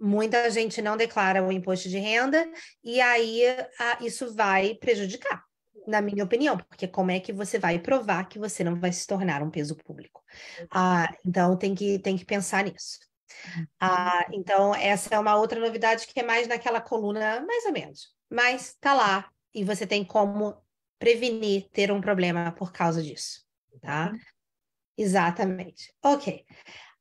Muita gente não declara o imposto de renda, e aí a, isso vai prejudicar na minha opinião, porque como é que você vai provar que você não vai se tornar um peso público? Ah, então tem que, tem que pensar nisso. Uhum. Ah, então essa é uma outra novidade que é mais naquela coluna, mais ou menos, mas tá lá e você tem como prevenir ter um problema por causa disso, tá? Uhum. Exatamente. Ok.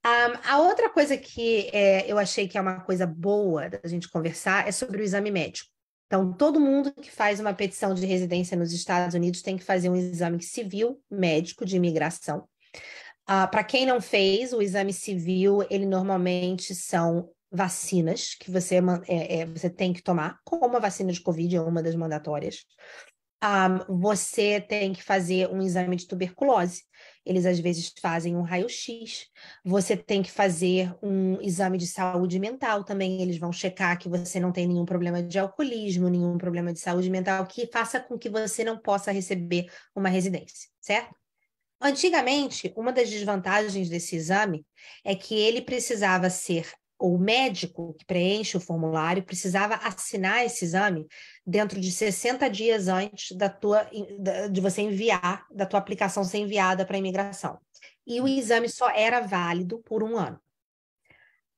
Um, a outra coisa que é, eu achei que é uma coisa boa da gente conversar é sobre o exame médico. Então, todo mundo que faz uma petição de residência nos Estados Unidos tem que fazer um exame civil médico de imigração. Uh, ah, Para quem não fez, o exame civil, ele normalmente são vacinas que você, é, é, você tem que tomar, como a vacina de Covid é uma das mandatórias um, ah, você tem que fazer um exame de tuberculose. Eles às vezes fazem um raio-x. Você tem que fazer um exame de saúde mental também. Eles vão checar que você não tem nenhum problema de alcoolismo, nenhum problema de saúde mental, que faça com que você não possa receber uma residência, certo? Antigamente, uma das desvantagens desse exame é que ele precisava ser ou o médico que preenche o formulário precisava assinar esse exame dentro de 60 dias antes da tua, de você enviar, da tua aplicação ser enviada para a imigração. E o exame só era válido por um ano.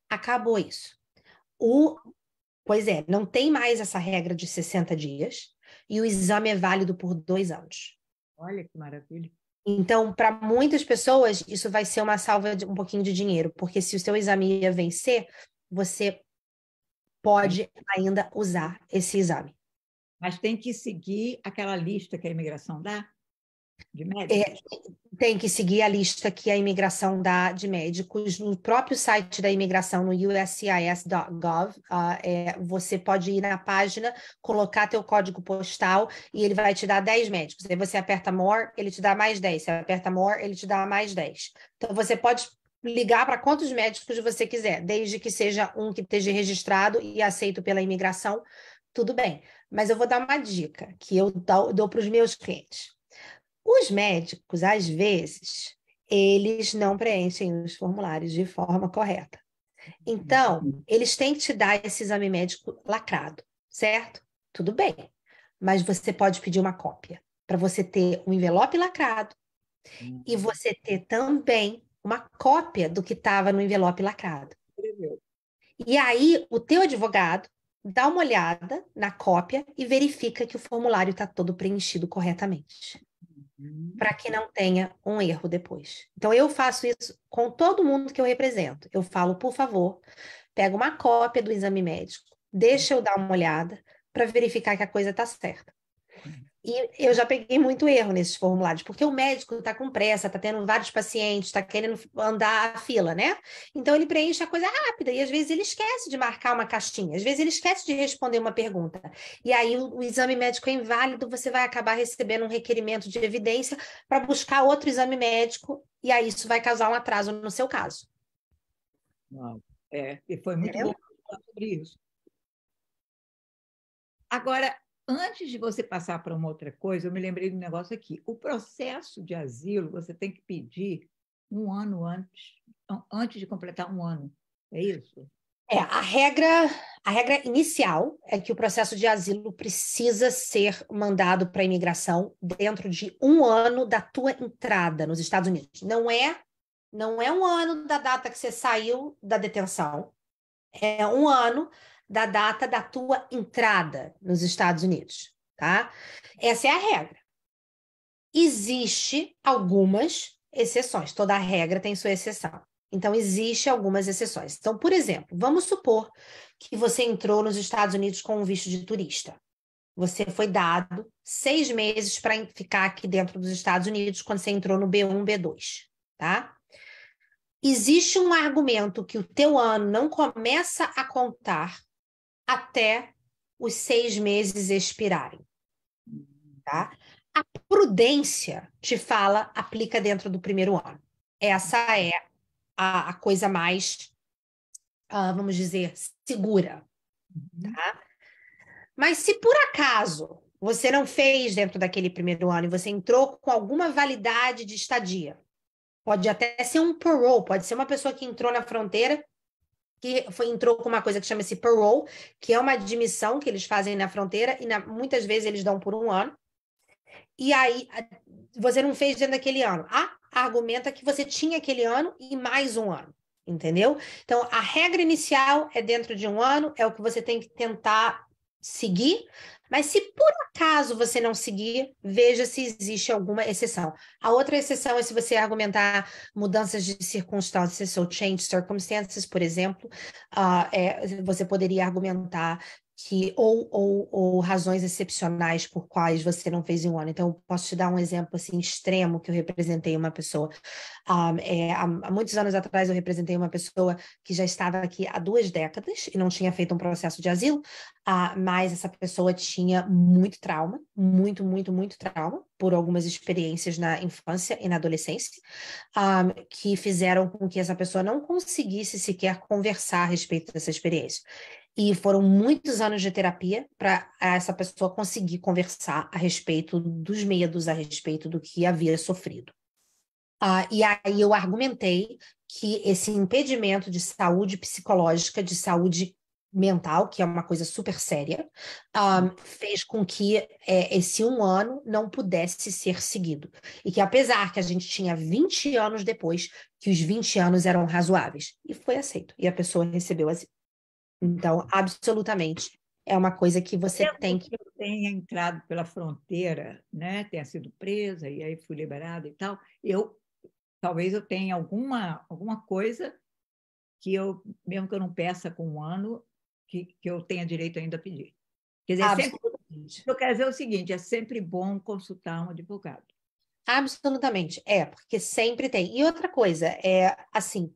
Acabou isso. O, pois é, não tem mais essa regra de 60 dias e o exame é válido por dois anos. Olha que maravilha. Então, para muitas pessoas, isso vai ser uma salva de um pouquinho de dinheiro, porque se o seu exame ia vencer, você pode ainda usar esse exame. Mas tem que seguir aquela lista que a imigração dá? de é, médicos. É, tem que seguir a lista que a imigração dá de médicos. No próprio site da imigração, no uscis.gov, uh, ah, é, você pode ir na página, colocar teu código postal e ele vai te dar 10 médicos. Aí você aperta more, ele te dá mais 10. Você aperta more, ele te dá mais 10. Então, você pode ligar para quantos médicos você quiser, desde que seja um que esteja registrado e aceito pela imigração, tudo bem. Mas eu vou dar uma dica que eu dou, dou para os meus clientes. Os médicos, às vezes, eles não preenchem os formulários de forma correta. Então, uhum. eles têm que te dar esse exame médico lacrado, certo? Tudo bem. Mas você pode pedir uma cópia para você ter um envelope lacrado e uhum. você ter também uma cópia do que estava no envelope lacrado. E aí, o teu advogado dá uma olhada na cópia e verifica que o formulário está todo preenchido corretamente. Hum. para que não tenha um erro depois. Então, eu faço isso com todo mundo que eu represento. Eu falo, por favor, pega uma cópia do exame médico, deixa eu dar uma olhada para verificar que a coisa está certa. E eu já peguei muito erro nesses formulários, porque o médico está com pressa, está tendo vários pacientes, está querendo andar a fila, né? Então ele preenche a coisa rápida e às vezes ele esquece de marcar uma caixinha, às vezes ele esquece de responder uma pergunta. E aí o, o exame médico é inválido, você vai acabar recebendo um requerimento de evidência para buscar outro exame médico, e aí isso vai causar um atraso no seu caso. Não, é, e foi muito Entendeu? bom falar sobre isso. Agora, antes de você passar para uma outra coisa, eu me lembrei de um negócio aqui. O processo de asilo você tem que pedir um ano antes, antes de completar um ano. É isso? É, a regra, a regra inicial é que o processo de asilo precisa ser mandado para a imigração dentro de um ano da tua entrada nos Estados Unidos. Não é, não é um ano da data que você saiu da detenção. É um ano da data da tua entrada nos Estados Unidos, tá? Essa é a regra. Existe algumas exceções, toda regra tem sua exceção. Então, existe algumas exceções. Então, por exemplo, vamos supor que você entrou nos Estados Unidos com um visto de turista. Você foi dado seis meses para ficar aqui dentro dos Estados Unidos quando você entrou no B1, B2, tá? Existe um argumento que o teu ano não começa a contar até os seis meses expirarem. Uhum. Tá? A prudência te fala, aplica dentro do primeiro ano. Essa é a, a coisa mais, uh, vamos dizer, segura. Uhum. Tá? Mas se por acaso você não fez dentro daquele primeiro ano e você entrou com alguma validade de estadia, pode até ser um parole, pode ser uma pessoa que entrou na fronteira que foi, entrou com uma coisa que chama-se parole, que é uma admissão que eles fazem na fronteira, e na, muitas vezes eles dão por um ano. E aí, você não fez dentro daquele ano. Ah, argumenta que você tinha aquele ano e mais um ano, entendeu? Então, a regra inicial é dentro de um ano, é o que você tem que tentar seguir, mas se por acaso você não seguir, veja se existe alguma exceção. A outra exceção é se você argumentar mudanças de circunstâncias, ou change circumstances, por exemplo, uh, é, você poderia argumentar que ou, ou, ou razões excepcionais por quais você não fez em um ano. Então, eu posso te dar um exemplo assim extremo que eu representei uma pessoa. Um, é, há, muitos anos atrás eu representei uma pessoa que já estava aqui há duas décadas e não tinha feito um processo de asilo, uh, mas essa pessoa tinha muito trauma, muito, muito, muito trauma por algumas experiências na infância e na adolescência, um, que fizeram com que essa pessoa não conseguisse sequer conversar a respeito dessa experiência. E foram muitos anos de terapia para essa pessoa conseguir conversar a respeito dos medos, a respeito do que havia sofrido. Ah, e aí eu argumentei que esse impedimento de saúde psicológica, de saúde mental, que é uma coisa super séria, um, ah, fez com que é, esse um ano não pudesse ser seguido. E que apesar que a gente tinha 20 anos depois, que os 20 anos eram razoáveis. E foi aceito. E a pessoa recebeu asilo. Então, absolutamente. É uma coisa que você Mesmo tem que. Eu tenha entrado pela fronteira, né? tenha sido presa e aí fui liberada e tal. Eu talvez eu tenha alguma, alguma coisa que eu, mesmo que eu não peça com um ano, que, que eu tenha direito ainda a pedir. Quer dizer, é Sempre, eu quero dizer o seguinte: é sempre bom consultar um advogado. Absolutamente, é, porque sempre tem. E outra coisa, é assim: um,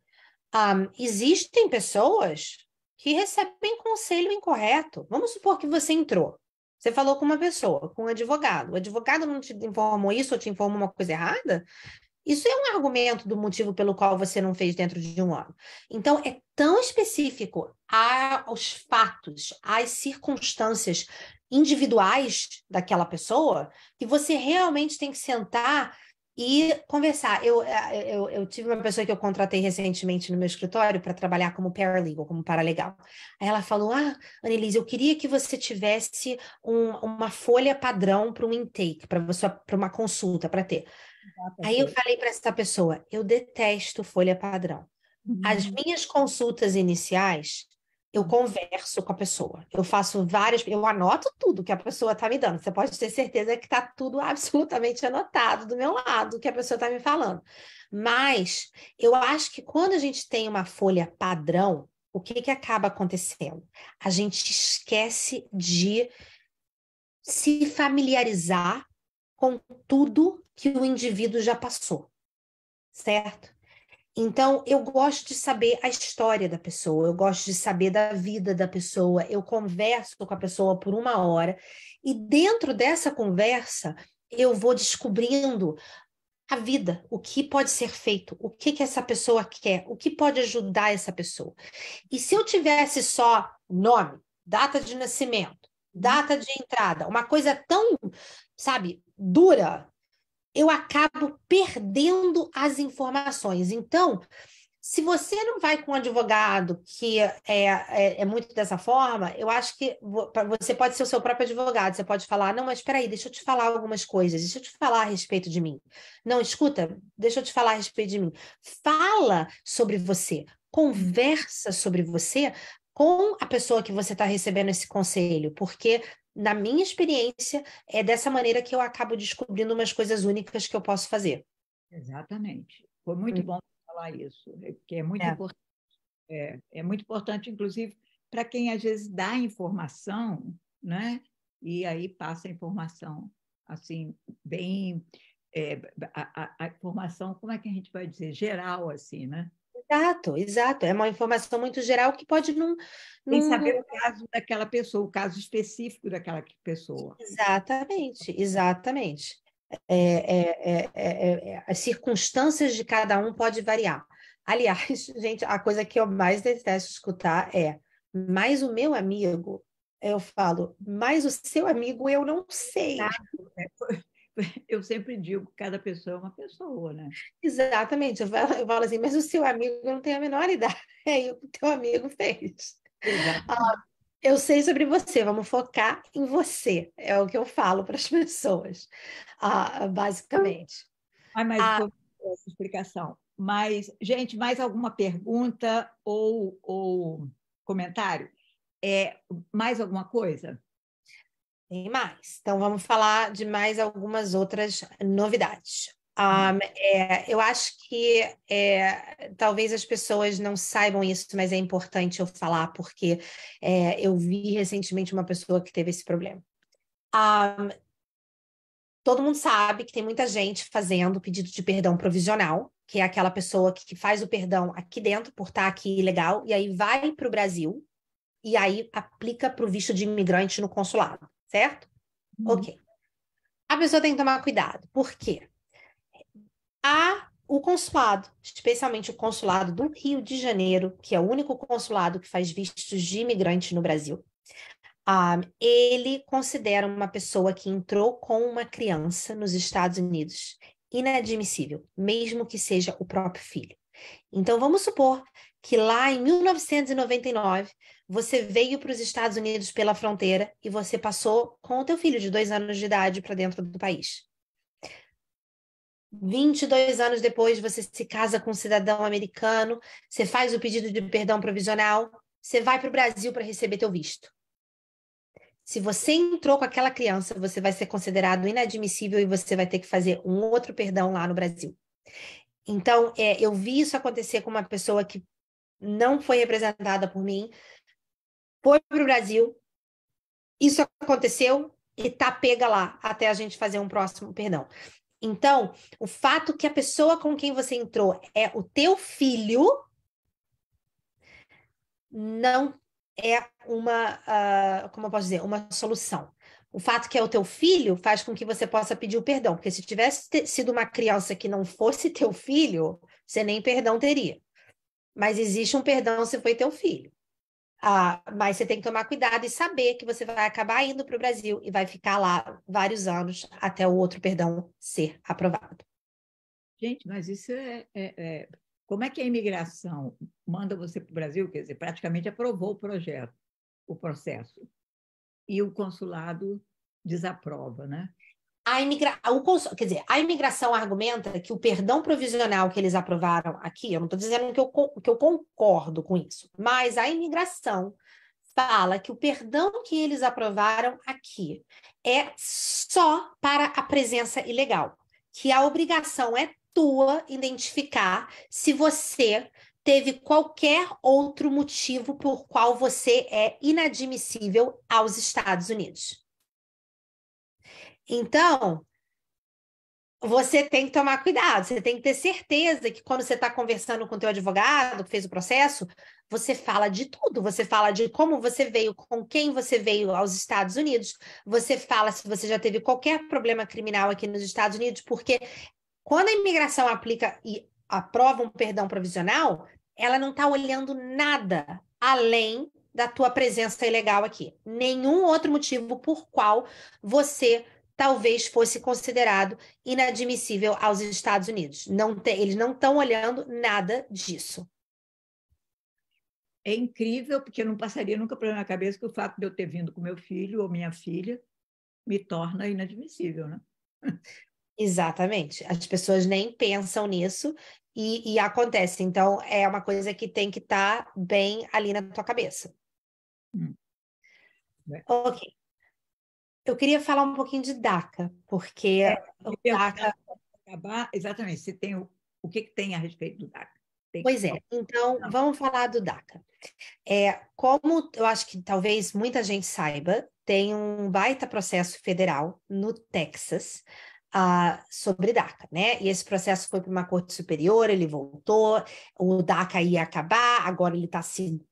ah, existem pessoas que recebem conselho incorreto. Vamos supor que você entrou, você falou com uma pessoa, com um advogado, o advogado não te informou isso ou te informou uma coisa errada, isso é um argumento do motivo pelo qual você não fez dentro de um ano. Então, é tão específico aos fatos, às circunstâncias individuais daquela pessoa, que você realmente tem que sentar e conversar. Eu, eh, eu, eu, tive uma pessoa que eu contratei recentemente no meu escritório para trabalhar como paralegal, como paralegal. Aí ela falou: Ah, Annelise, eu queria que você tivesse um, uma folha padrão para um intake, para uma consulta, para ter. Aí eu falei para essa pessoa: Eu detesto folha padrão. As uhum. minhas consultas iniciais, eu converso com a pessoa. Eu faço várias, eu anoto tudo que a pessoa está me dando. Você pode ter certeza que está tudo absolutamente anotado do meu lado, que a pessoa está me falando. Mas eu acho que quando a gente tem uma folha padrão, o que, que acaba acontecendo? A gente esquece de se familiarizar com tudo que o indivíduo já passou, certo? Então, eu gosto de saber a história da pessoa, eu gosto de saber da vida da pessoa, eu converso com a pessoa por uma hora e dentro dessa conversa eu vou descobrindo a vida, o que pode ser feito, o que, que essa pessoa quer, o que pode ajudar essa pessoa. E se eu tivesse só nome, data de nascimento, hum. data de entrada, uma coisa tão, sabe, dura, eu acabo perdendo as informações. Então, se você não vai com um advogado que é, é, é muito dessa forma, eu acho que você pode ser o seu próprio advogado. Você pode falar: não, mas espera aí, deixa eu te falar algumas coisas, deixa eu te falar a respeito de mim. Não, escuta, deixa eu te falar a respeito de mim. Fala sobre você, conversa sobre você com a pessoa que você está recebendo esse conselho, porque na minha experiência, é dessa maneira que eu acabo descobrindo umas coisas únicas que eu posso fazer. Exatamente. Foi muito hum. bom falar isso, é porque é muito é. importante. É, é muito importante, inclusive, para quem às vezes dá informação, né? E aí passa a informação assim bem é, a, a, a, informação, como é que a gente vai dizer, geral, assim, né? Exato, exato. É uma informação muito geral que pode não. Sem saber o caso daquela pessoa, o caso específico daquela pessoa. Exatamente, exatamente. É é, é, é, é, as circunstâncias de cada um pode variar. Aliás, gente, a coisa que eu mais detesto escutar é mais o meu amigo, eu falo, mais o seu amigo eu não sei. Exato. eu sempre digo, cada pessoa é uma pessoa, né? Exatamente. Eu falo, eu falo assim, mas o seu amigo não tem a menor idade. é o que o teu amigo fez. Ah, eu sei sobre você, vamos focar em você. É o que eu falo para as pessoas, ah, basicamente. Ai, mas ah, essa explicação. Mas, gente, mais alguma pergunta ou, ou comentário? É, mais alguma coisa? Tem mais. Então vamos falar de mais algumas outras novidades. Ah, um, é, eu acho que é, talvez as pessoas não saibam isso, mas é importante eu falar, porque é, eu vi recentemente uma pessoa que teve esse problema. Um, ah, todo mundo sabe que tem muita gente fazendo pedido de perdão provisional, que é aquela pessoa que faz o perdão aqui dentro por estar aqui ilegal, e aí vai para o Brasil e aí aplica para o visto de imigrante no consulado certo? Uhum. Ok. A pessoa tem que tomar cuidado, porque há o consulado, especialmente o consulado do Rio de Janeiro, que é o único consulado que faz vistos de imigrante no Brasil, um, ele considera uma pessoa que entrou com uma criança nos Estados Unidos inadmissível, mesmo que seja o próprio filho. Então, vamos supor que lá em 1999 você veio para os Estados Unidos pela fronteira e você passou com o teu filho de dois anos de idade para dentro do país. 22 anos depois, você se casa com um cidadão americano, você faz o pedido de perdão provisional, você vai para o Brasil para receber teu visto. Se você entrou com aquela criança, você vai ser considerado inadmissível e você vai ter que fazer um outro perdão lá no Brasil. Então, é, eu vi isso acontecer com uma pessoa que não foi representada por mim, foi para o Brasil, isso aconteceu e está pega lá até a gente fazer um próximo perdão. Então, o fato que a pessoa com quem você entrou é o teu filho não é uma, uh, como eu posso dizer, uma solução. O fato que é o teu filho faz com que você possa pedir o perdão, porque se tivesse sido uma criança que não fosse teu filho, você nem perdão teria. Mas existe um perdão se foi teu filho. Ah, mas você tem que tomar cuidado e saber que você vai acabar indo para o Brasil e vai ficar lá vários anos até o outro perdão ser aprovado. Gente, mas isso é. é, é... Como é que a imigração manda você para o Brasil? Quer dizer, praticamente aprovou o projeto, o processo. E o consulado desaprova, né? a imigra... o cons... quer dizer, a imigração argumenta que o perdão provisional que eles aprovaram aqui, eu não estou dizendo que eu, que eu concordo com isso, mas a imigração fala que o perdão que eles aprovaram aqui é só para a presença ilegal, que a obrigação é tua identificar se você teve qualquer outro motivo por qual você é inadmissível aos Estados Unidos. Então, você tem que tomar cuidado, você tem que ter certeza que quando você está conversando com o teu advogado que fez o processo, você fala de tudo, você fala de como você veio, com quem você veio aos Estados Unidos, você fala se você já teve qualquer problema criminal aqui nos Estados Unidos, porque quando a imigração aplica e aprova um perdão provisional, ela não está olhando nada além da tua presença ilegal aqui. Nenhum outro motivo por qual você talvez fosse considerado inadmissível aos Estados Unidos. Não te, eles não estão olhando nada disso. É incrível, porque eu não passaria nunca pela minha cabeça que o fato de eu ter vindo com meu filho ou minha filha me torna inadmissível, né? Exatamente. As pessoas nem pensam nisso e, e, acontece. Então, é uma coisa que tem que estar tá bem ali na tua cabeça. Hum. Ok. Eu queria falar um pouquinho de DACA, porque é, o DACA... Tá acabar, exatamente, se tem o, o que, que tem a respeito do DACA. Tem pois é, então vamos falar do DACA. É, como eu acho que talvez muita gente saiba, tem um baita processo federal no Texas uh, sobre DACA, né? E esse processo foi para uma corte superior, ele voltou, o DACA ia acabar, agora ele está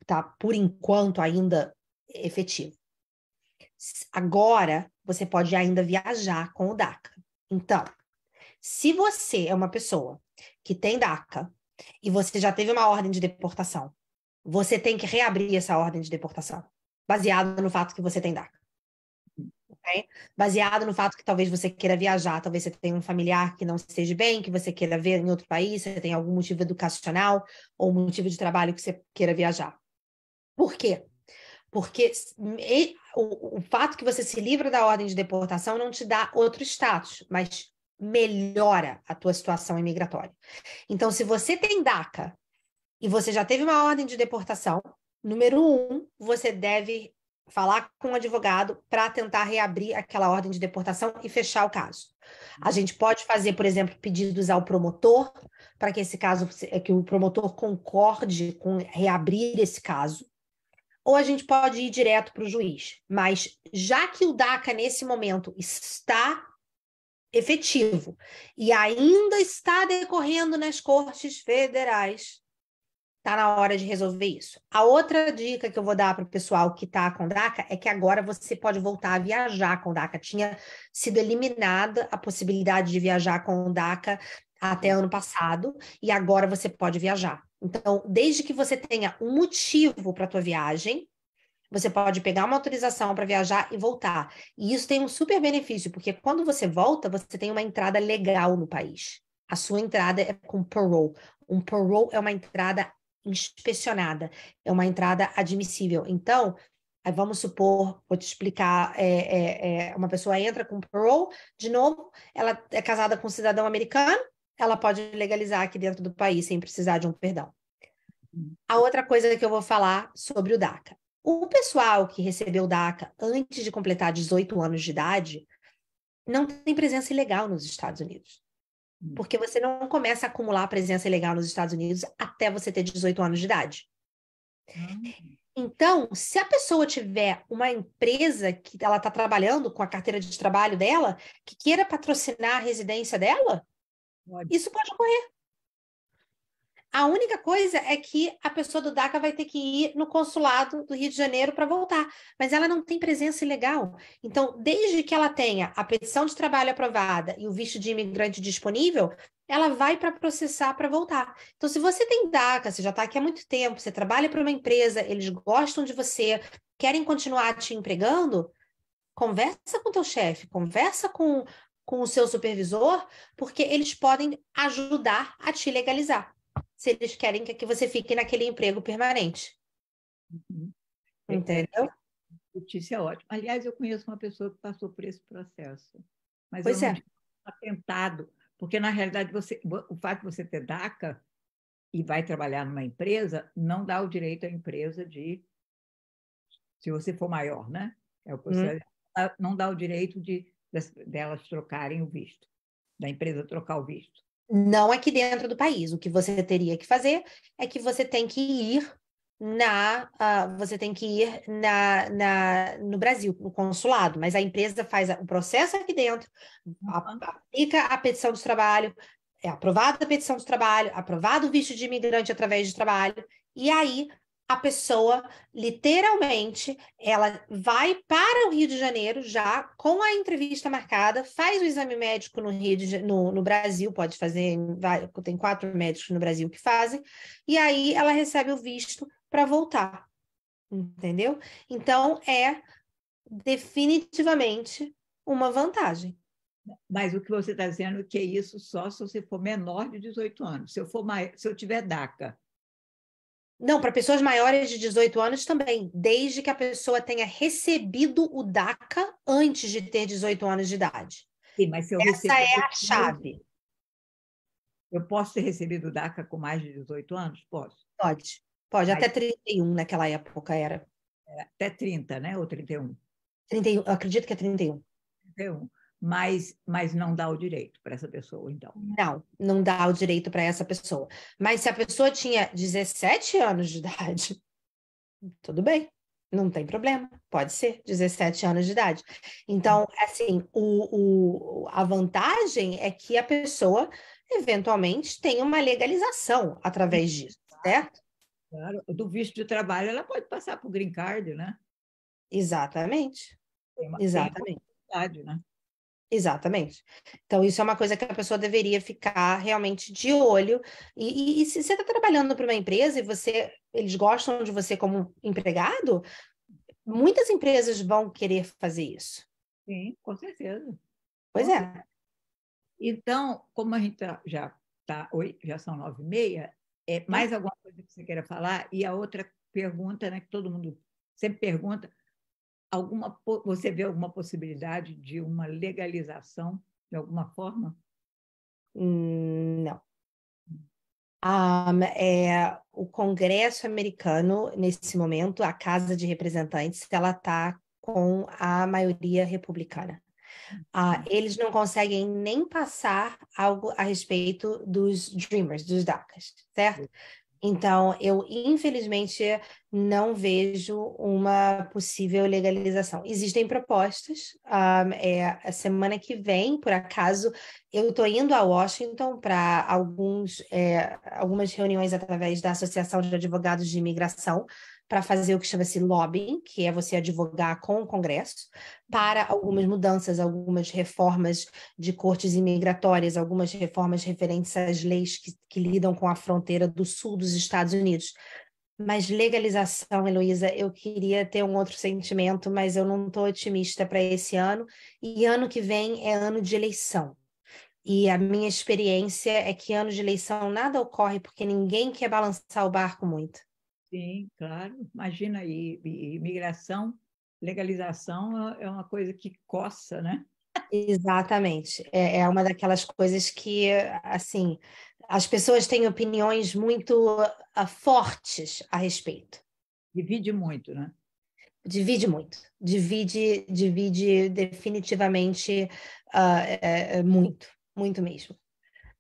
tá, por enquanto ainda efetivo. Agora, você pode ainda viajar com o DACA. Então, se você é uma pessoa que tem DACA e você já teve uma ordem de deportação, você tem que reabrir essa ordem de deportação, baseado no fato que você tem DACA. Okay? Baseado no fato que talvez você queira viajar, talvez você tenha um familiar que não esteja bem, que você queira ver em outro país, você tem algum motivo educacional ou motivo de trabalho que você queira viajar. Por quê? Porque o, o fato que você se livra da ordem de deportação não te dá outro status, mas melhora a tua situação imigratória. Então, se você tem DACA e você já teve uma ordem de deportação, número um, você deve falar com o um advogado para tentar reabrir aquela ordem de deportação e fechar o caso. A gente pode fazer, por exemplo, pedidos ao promotor para que esse caso, que o promotor concorde com reabrir esse caso ou a gente pode ir direto para o juiz. Mas já que o DACA, nesse momento, está efetivo e ainda está decorrendo nas cortes federais, tá na hora de resolver isso. A outra dica que eu vou dar para o pessoal que está com DACA é que agora você pode voltar a viajar com DACA. Tinha sido eliminada a possibilidade de viajar com DACA até ano passado e agora você pode viajar. Então, desde que você tenha um motivo para a tua viagem, você pode pegar uma autorização para viajar e voltar. E isso tem um super benefício, porque quando você volta, você tem uma entrada legal no país. A sua entrada é com parole. Um parole é uma entrada inspecionada, é uma entrada admissível. Então, vamos supor, vou te explicar, é, é, é, uma pessoa entra com parole, de novo, ela é casada com um cidadão americano, ela pode legalizar aqui dentro do país sem precisar de um perdão. Uhum. A outra coisa que eu vou falar sobre o DACA. O pessoal que recebeu o DACA antes de completar 18 anos de idade não tem presença ilegal nos Estados Unidos. Uhum. Porque você não começa a acumular presença ilegal nos Estados Unidos até você ter 18 anos de idade. Ah. Então, se a pessoa tiver uma empresa que ela está trabalhando com a carteira de trabalho dela, que queira patrocinar a residência dela, Pode. Isso pode ocorrer. A única coisa é que a pessoa do DACA vai ter que ir no consulado do Rio de Janeiro para voltar, mas ela não tem presença ilegal. Então, desde que ela tenha a petição de trabalho aprovada e o visto de imigrante disponível, ela vai para processar para voltar. Então, se você tem DACA, você já está aqui há muito tempo, você trabalha para uma empresa, eles gostam de você, querem continuar te empregando, conversa com teu chefe, conversa com com o seu supervisor, porque eles podem ajudar a te legalizar, se eles querem que você fique naquele emprego permanente. Uhum. Entendeu? Notícia é ótima. Aliás, eu conheço uma pessoa que passou por esse processo, mas pois eu é. não atentado, porque na realidade você, o fato de você ter DACA e vai trabalhar numa empresa não dá o direito à empresa de, se você for maior, né? É o hum. processo, hum. não dá o direito de delas trocarem o visto, da empresa trocar o visto. Não aqui é dentro do país. O que você teria que fazer é que você tem que ir na uh, você tem que ir na, na, no Brasil, no consulado, mas a empresa faz o processo aqui dentro, uhum. aplica a petição de trabalho, é aprovada a petição de trabalho, aprovado o visto de imigrante através de trabalho, e aí a pessoa literalmente ela vai para o Rio de Janeiro já com a entrevista marcada, faz o exame médico no Rio de, no, no Brasil, pode fazer, vai, tem quatro médicos no Brasil que fazem, e aí ela recebe o visto para voltar. Entendeu? Então é definitivamente uma vantagem. Mas o que você está dizendo é que é isso só se você for menor de 18 anos. Se eu for mais, se eu tiver DACA não, para pessoas maiores de 18 anos também, desde que a pessoa tenha recebido o DACA antes de ter 18 anos de idade. Sim, mas se eu Essa receber... é a chave. Eu posso ter recebido o DACA com mais de 18 anos? Posso. Pode, pode, mas... até 31 naquela época era. É, até 30, né? Ou 31? 31, eu acredito que é 31. 31 mas, mas não dá o direito para essa pessoa, então. Não, não dá o direito para essa pessoa. Mas se a pessoa tinha 17 anos de idade, tudo bem, não tem problema, pode ser 17 anos de idade. Então, assim, o, o, a vantagem é que a pessoa eventualmente tem uma legalização através disso, certo? Claro, do visto de trabalho ela pode passar para o green card, né? Exatamente. Tem uma, Exatamente. Tem uma né? Exatamente. Então, isso é uma coisa que a pessoa deveria ficar realmente de olho. E, e, e se você está trabalhando para uma empresa e você eles gostam de você como empregado, muitas empresas vão querer fazer isso. Sim, com certeza. Pois é. Então, como a gente tá, já está oi, já são nove e meia, é mais hum. alguma coisa que você queira falar? E a outra pergunta, né, que todo mundo sempre pergunta, alguma você vê alguma possibilidade de uma legalização de alguma forma? Hum, não. Um, é, o Congresso americano, nesse momento, a Casa de Representantes, ela está com a maioria republicana. Uh, eles não conseguem nem passar algo a respeito dos Dreamers, dos DACAs, certo? Então, eu infelizmente não vejo uma possível legalização. Existem propostas. Um, é, a semana que vem, por acaso, eu estou indo a Washington para alguns é, algumas reuniões através da Associação de Advogados de Imigração para fazer o que chama-se lobbying, que é você advogar com o Congresso para algumas mudanças, algumas reformas de cortes imigratórias, algumas reformas referentes às leis que, que lidam com a fronteira do sul dos Estados Unidos. Mas legalização, Heloísa, eu queria ter um outro sentimento, mas eu não estou otimista para esse ano. E ano que vem é ano de eleição. E a minha experiência é que ano de eleição nada ocorre porque ninguém quer balançar o barco muito. Sim, claro. Imagina aí, imigração, legalização é, é uma coisa que coça, né? Exatamente. É, é uma daquelas coisas que, assim, as pessoas têm opiniões muito uh, fortes a respeito. Divide muito, né? Divide muito. Divide, divide definitivamente uh, é, muito, muito mesmo.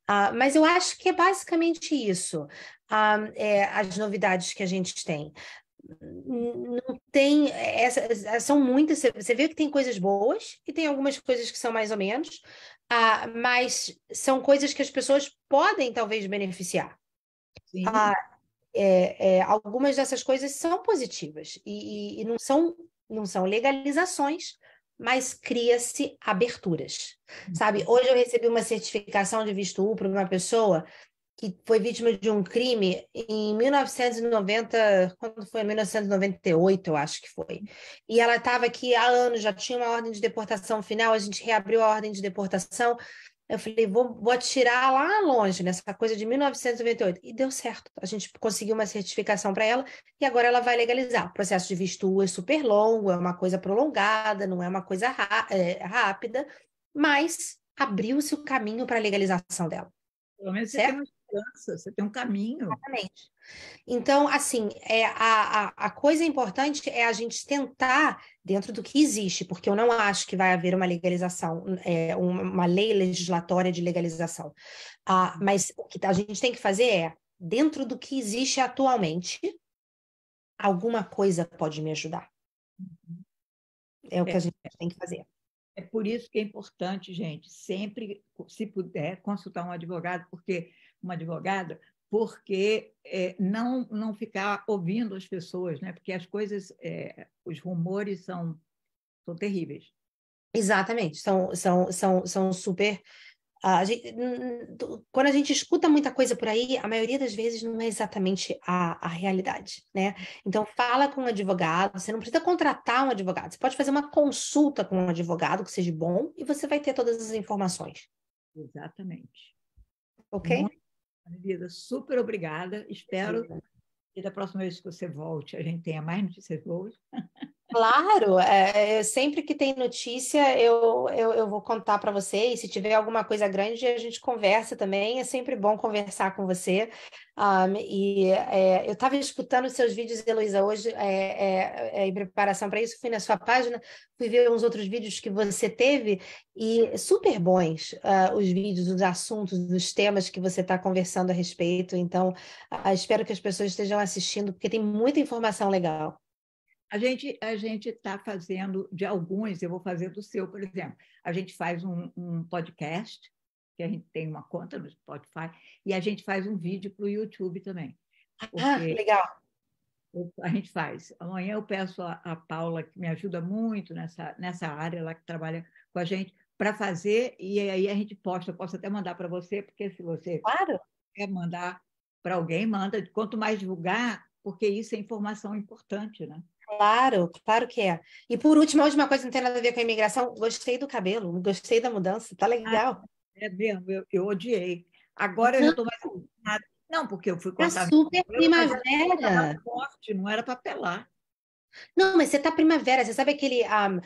Uh, mas eu acho que é basicamente isso a, é, as novidades que a gente tem não tem essa, são muitas você vê que tem coisas boas e tem algumas coisas que são mais ou menos ah, mas são coisas que as pessoas podem talvez beneficiar ah, é, é, algumas dessas coisas são positivas e, e, e não são não são legalizações mas cria-se aberturas, uhum. sabe? Hoje eu recebi uma certificação de visto U para uma pessoa que foi vítima de um crime em 1990, quando foi 1998, eu acho que foi. E ela estava aqui há anos, já tinha uma ordem de deportação final, a gente reabriu a ordem de deportação. Eu falei, vou, vou atirar lá longe, nessa coisa de 1998. E deu certo. A gente conseguiu uma certificação para ela e agora ela vai legalizar. O processo de visto é super longo, é uma coisa prolongada, não é uma coisa é, rápida, mas abriu-se o caminho para a legalização dela. Pelo menos certo? tem uma mudança, você tem um caminho. Exatamente. Então, assim, é, a, a, a coisa importante é a gente tentar, dentro do que existe, porque eu não acho que vai haver uma legalização, é, uma lei legislatória de legalização. Ah, mas o que a gente tem que fazer é, dentro do que existe atualmente, alguma coisa pode me ajudar. Uhum. É o que é, a gente tem que fazer. É, é por isso que é importante, gente, sempre, se puder, consultar um advogado, porque uma advogada, porque é, não, não ficar ouvindo as pessoas, né? porque as coisas, é, os rumores são, são terríveis. Exatamente, são, são, são, são super. Ah, a gente, quando a gente escuta muita coisa por aí, a maioria das vezes não é exatamente a, a realidade, né? Então, fala com um advogado, você não precisa contratar um advogado, você pode fazer uma consulta com um advogado que seja bom e você vai ter todas as informações. Exatamente. Ok? Muito Vida, super obrigada. Espero Sim. que da próxima vez que você volte, a gente tenha mais notícias boas. Claro, é, é, sempre que tem notícia eu, eu, eu vou contar para você e se tiver alguma coisa grande a gente conversa também, é sempre bom conversar com você. Um, e é, eu estava escutando seus vídeos, Heloísa, hoje é, é, é em preparação para isso, fui na sua página, fui ver uns outros vídeos que você teve e super bons uh, os vídeos, os assuntos, os temas que você está conversando a respeito, então uh, espero que as pessoas estejam assistindo porque tem muita informação legal. A gente a gente está fazendo de alguns, eu vou fazer do seu, por exemplo. A gente faz um, um podcast, que a gente tem uma conta no Spotify, e a gente faz um vídeo para o YouTube também. Ah, ah legal. A gente faz. Amanhã eu peço a, a Paula, que me ajuda muito nessa, nessa área, lá que trabalha com a gente, para fazer, e aí a gente posta. Eu posso até mandar para você, porque se você claro. quer mandar para alguém, manda. Quanto mais divulgar, porque isso é informação importante, né? Claro, claro que é. E por último, a última coisa não tem nada a ver com a imigração. Gostei do cabelo, gostei da mudança, tá ah, legal. Ah, é mesmo, eu, eu odiei. Agora não. eu já estou mais acostumada. Não, porque eu fui com Tá super primavera. Forte, não era para pelar. Não, mas você tá primavera, você sabe aquele um, uh, ah,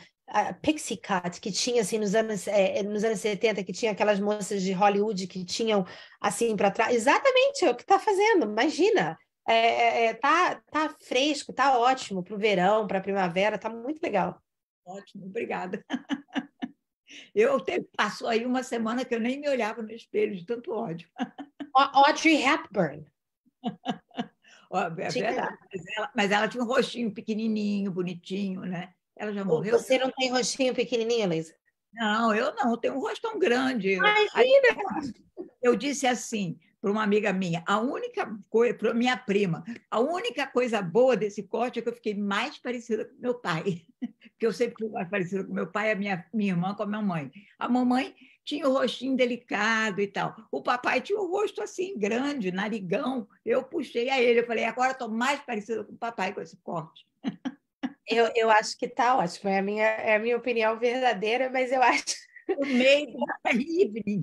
ah, pixie cut que tinha assim nos anos, eh, eh, nos anos 70, que tinha aquelas moças de Hollywood que tinham assim para trás. Exatamente é o que tá fazendo, imagina. É, é, é, tá, tá fresco, tá ótimo para o verão, para a primavera, tá muito legal. Ótimo, obrigada. Eu passou aí uma semana que eu nem me olhava no espelho de tanto ódio. Audrey Hepburn. é verdade, mas ela, mas ela, tinha um rostinho pequenininho, bonitinho, né? Ela já morreu. Você não tem rostinho pequenininho, Luísa? Não, eu não, eu tenho um rosto tão grande. Aí, eu disse assim: para uma amiga minha, a única coisa, para minha prima, a única coisa boa desse corte é que eu fiquei mais parecida com meu pai, porque eu sempre fui mais parecida com meu pai, a minha, minha irmã com a minha mãe. A mamãe tinha o rostinho delicado e tal. O papai tinha o rosto assim, grande, narigão. Eu puxei a ele, eu falei, agora estou mais parecida com o papai com esse corte. Eu, eu acho que tá ótimo, é a, minha, é a minha opinião verdadeira, mas eu acho... O meio da Evelyn.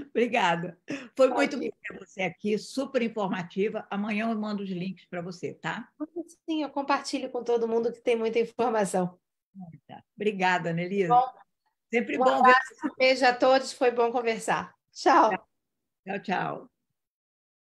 Obrigada. Foi tá muito bom ter você aqui, super informativa. Amanhã eu mando os links para você, tá? Sim, eu compartilho com todo mundo que tem muita informação. Obrigada, Nelisa. Bom, Sempre um bom abraço, ver. Um beijo a todos, foi bom conversar. Tchau, tchau. tchau.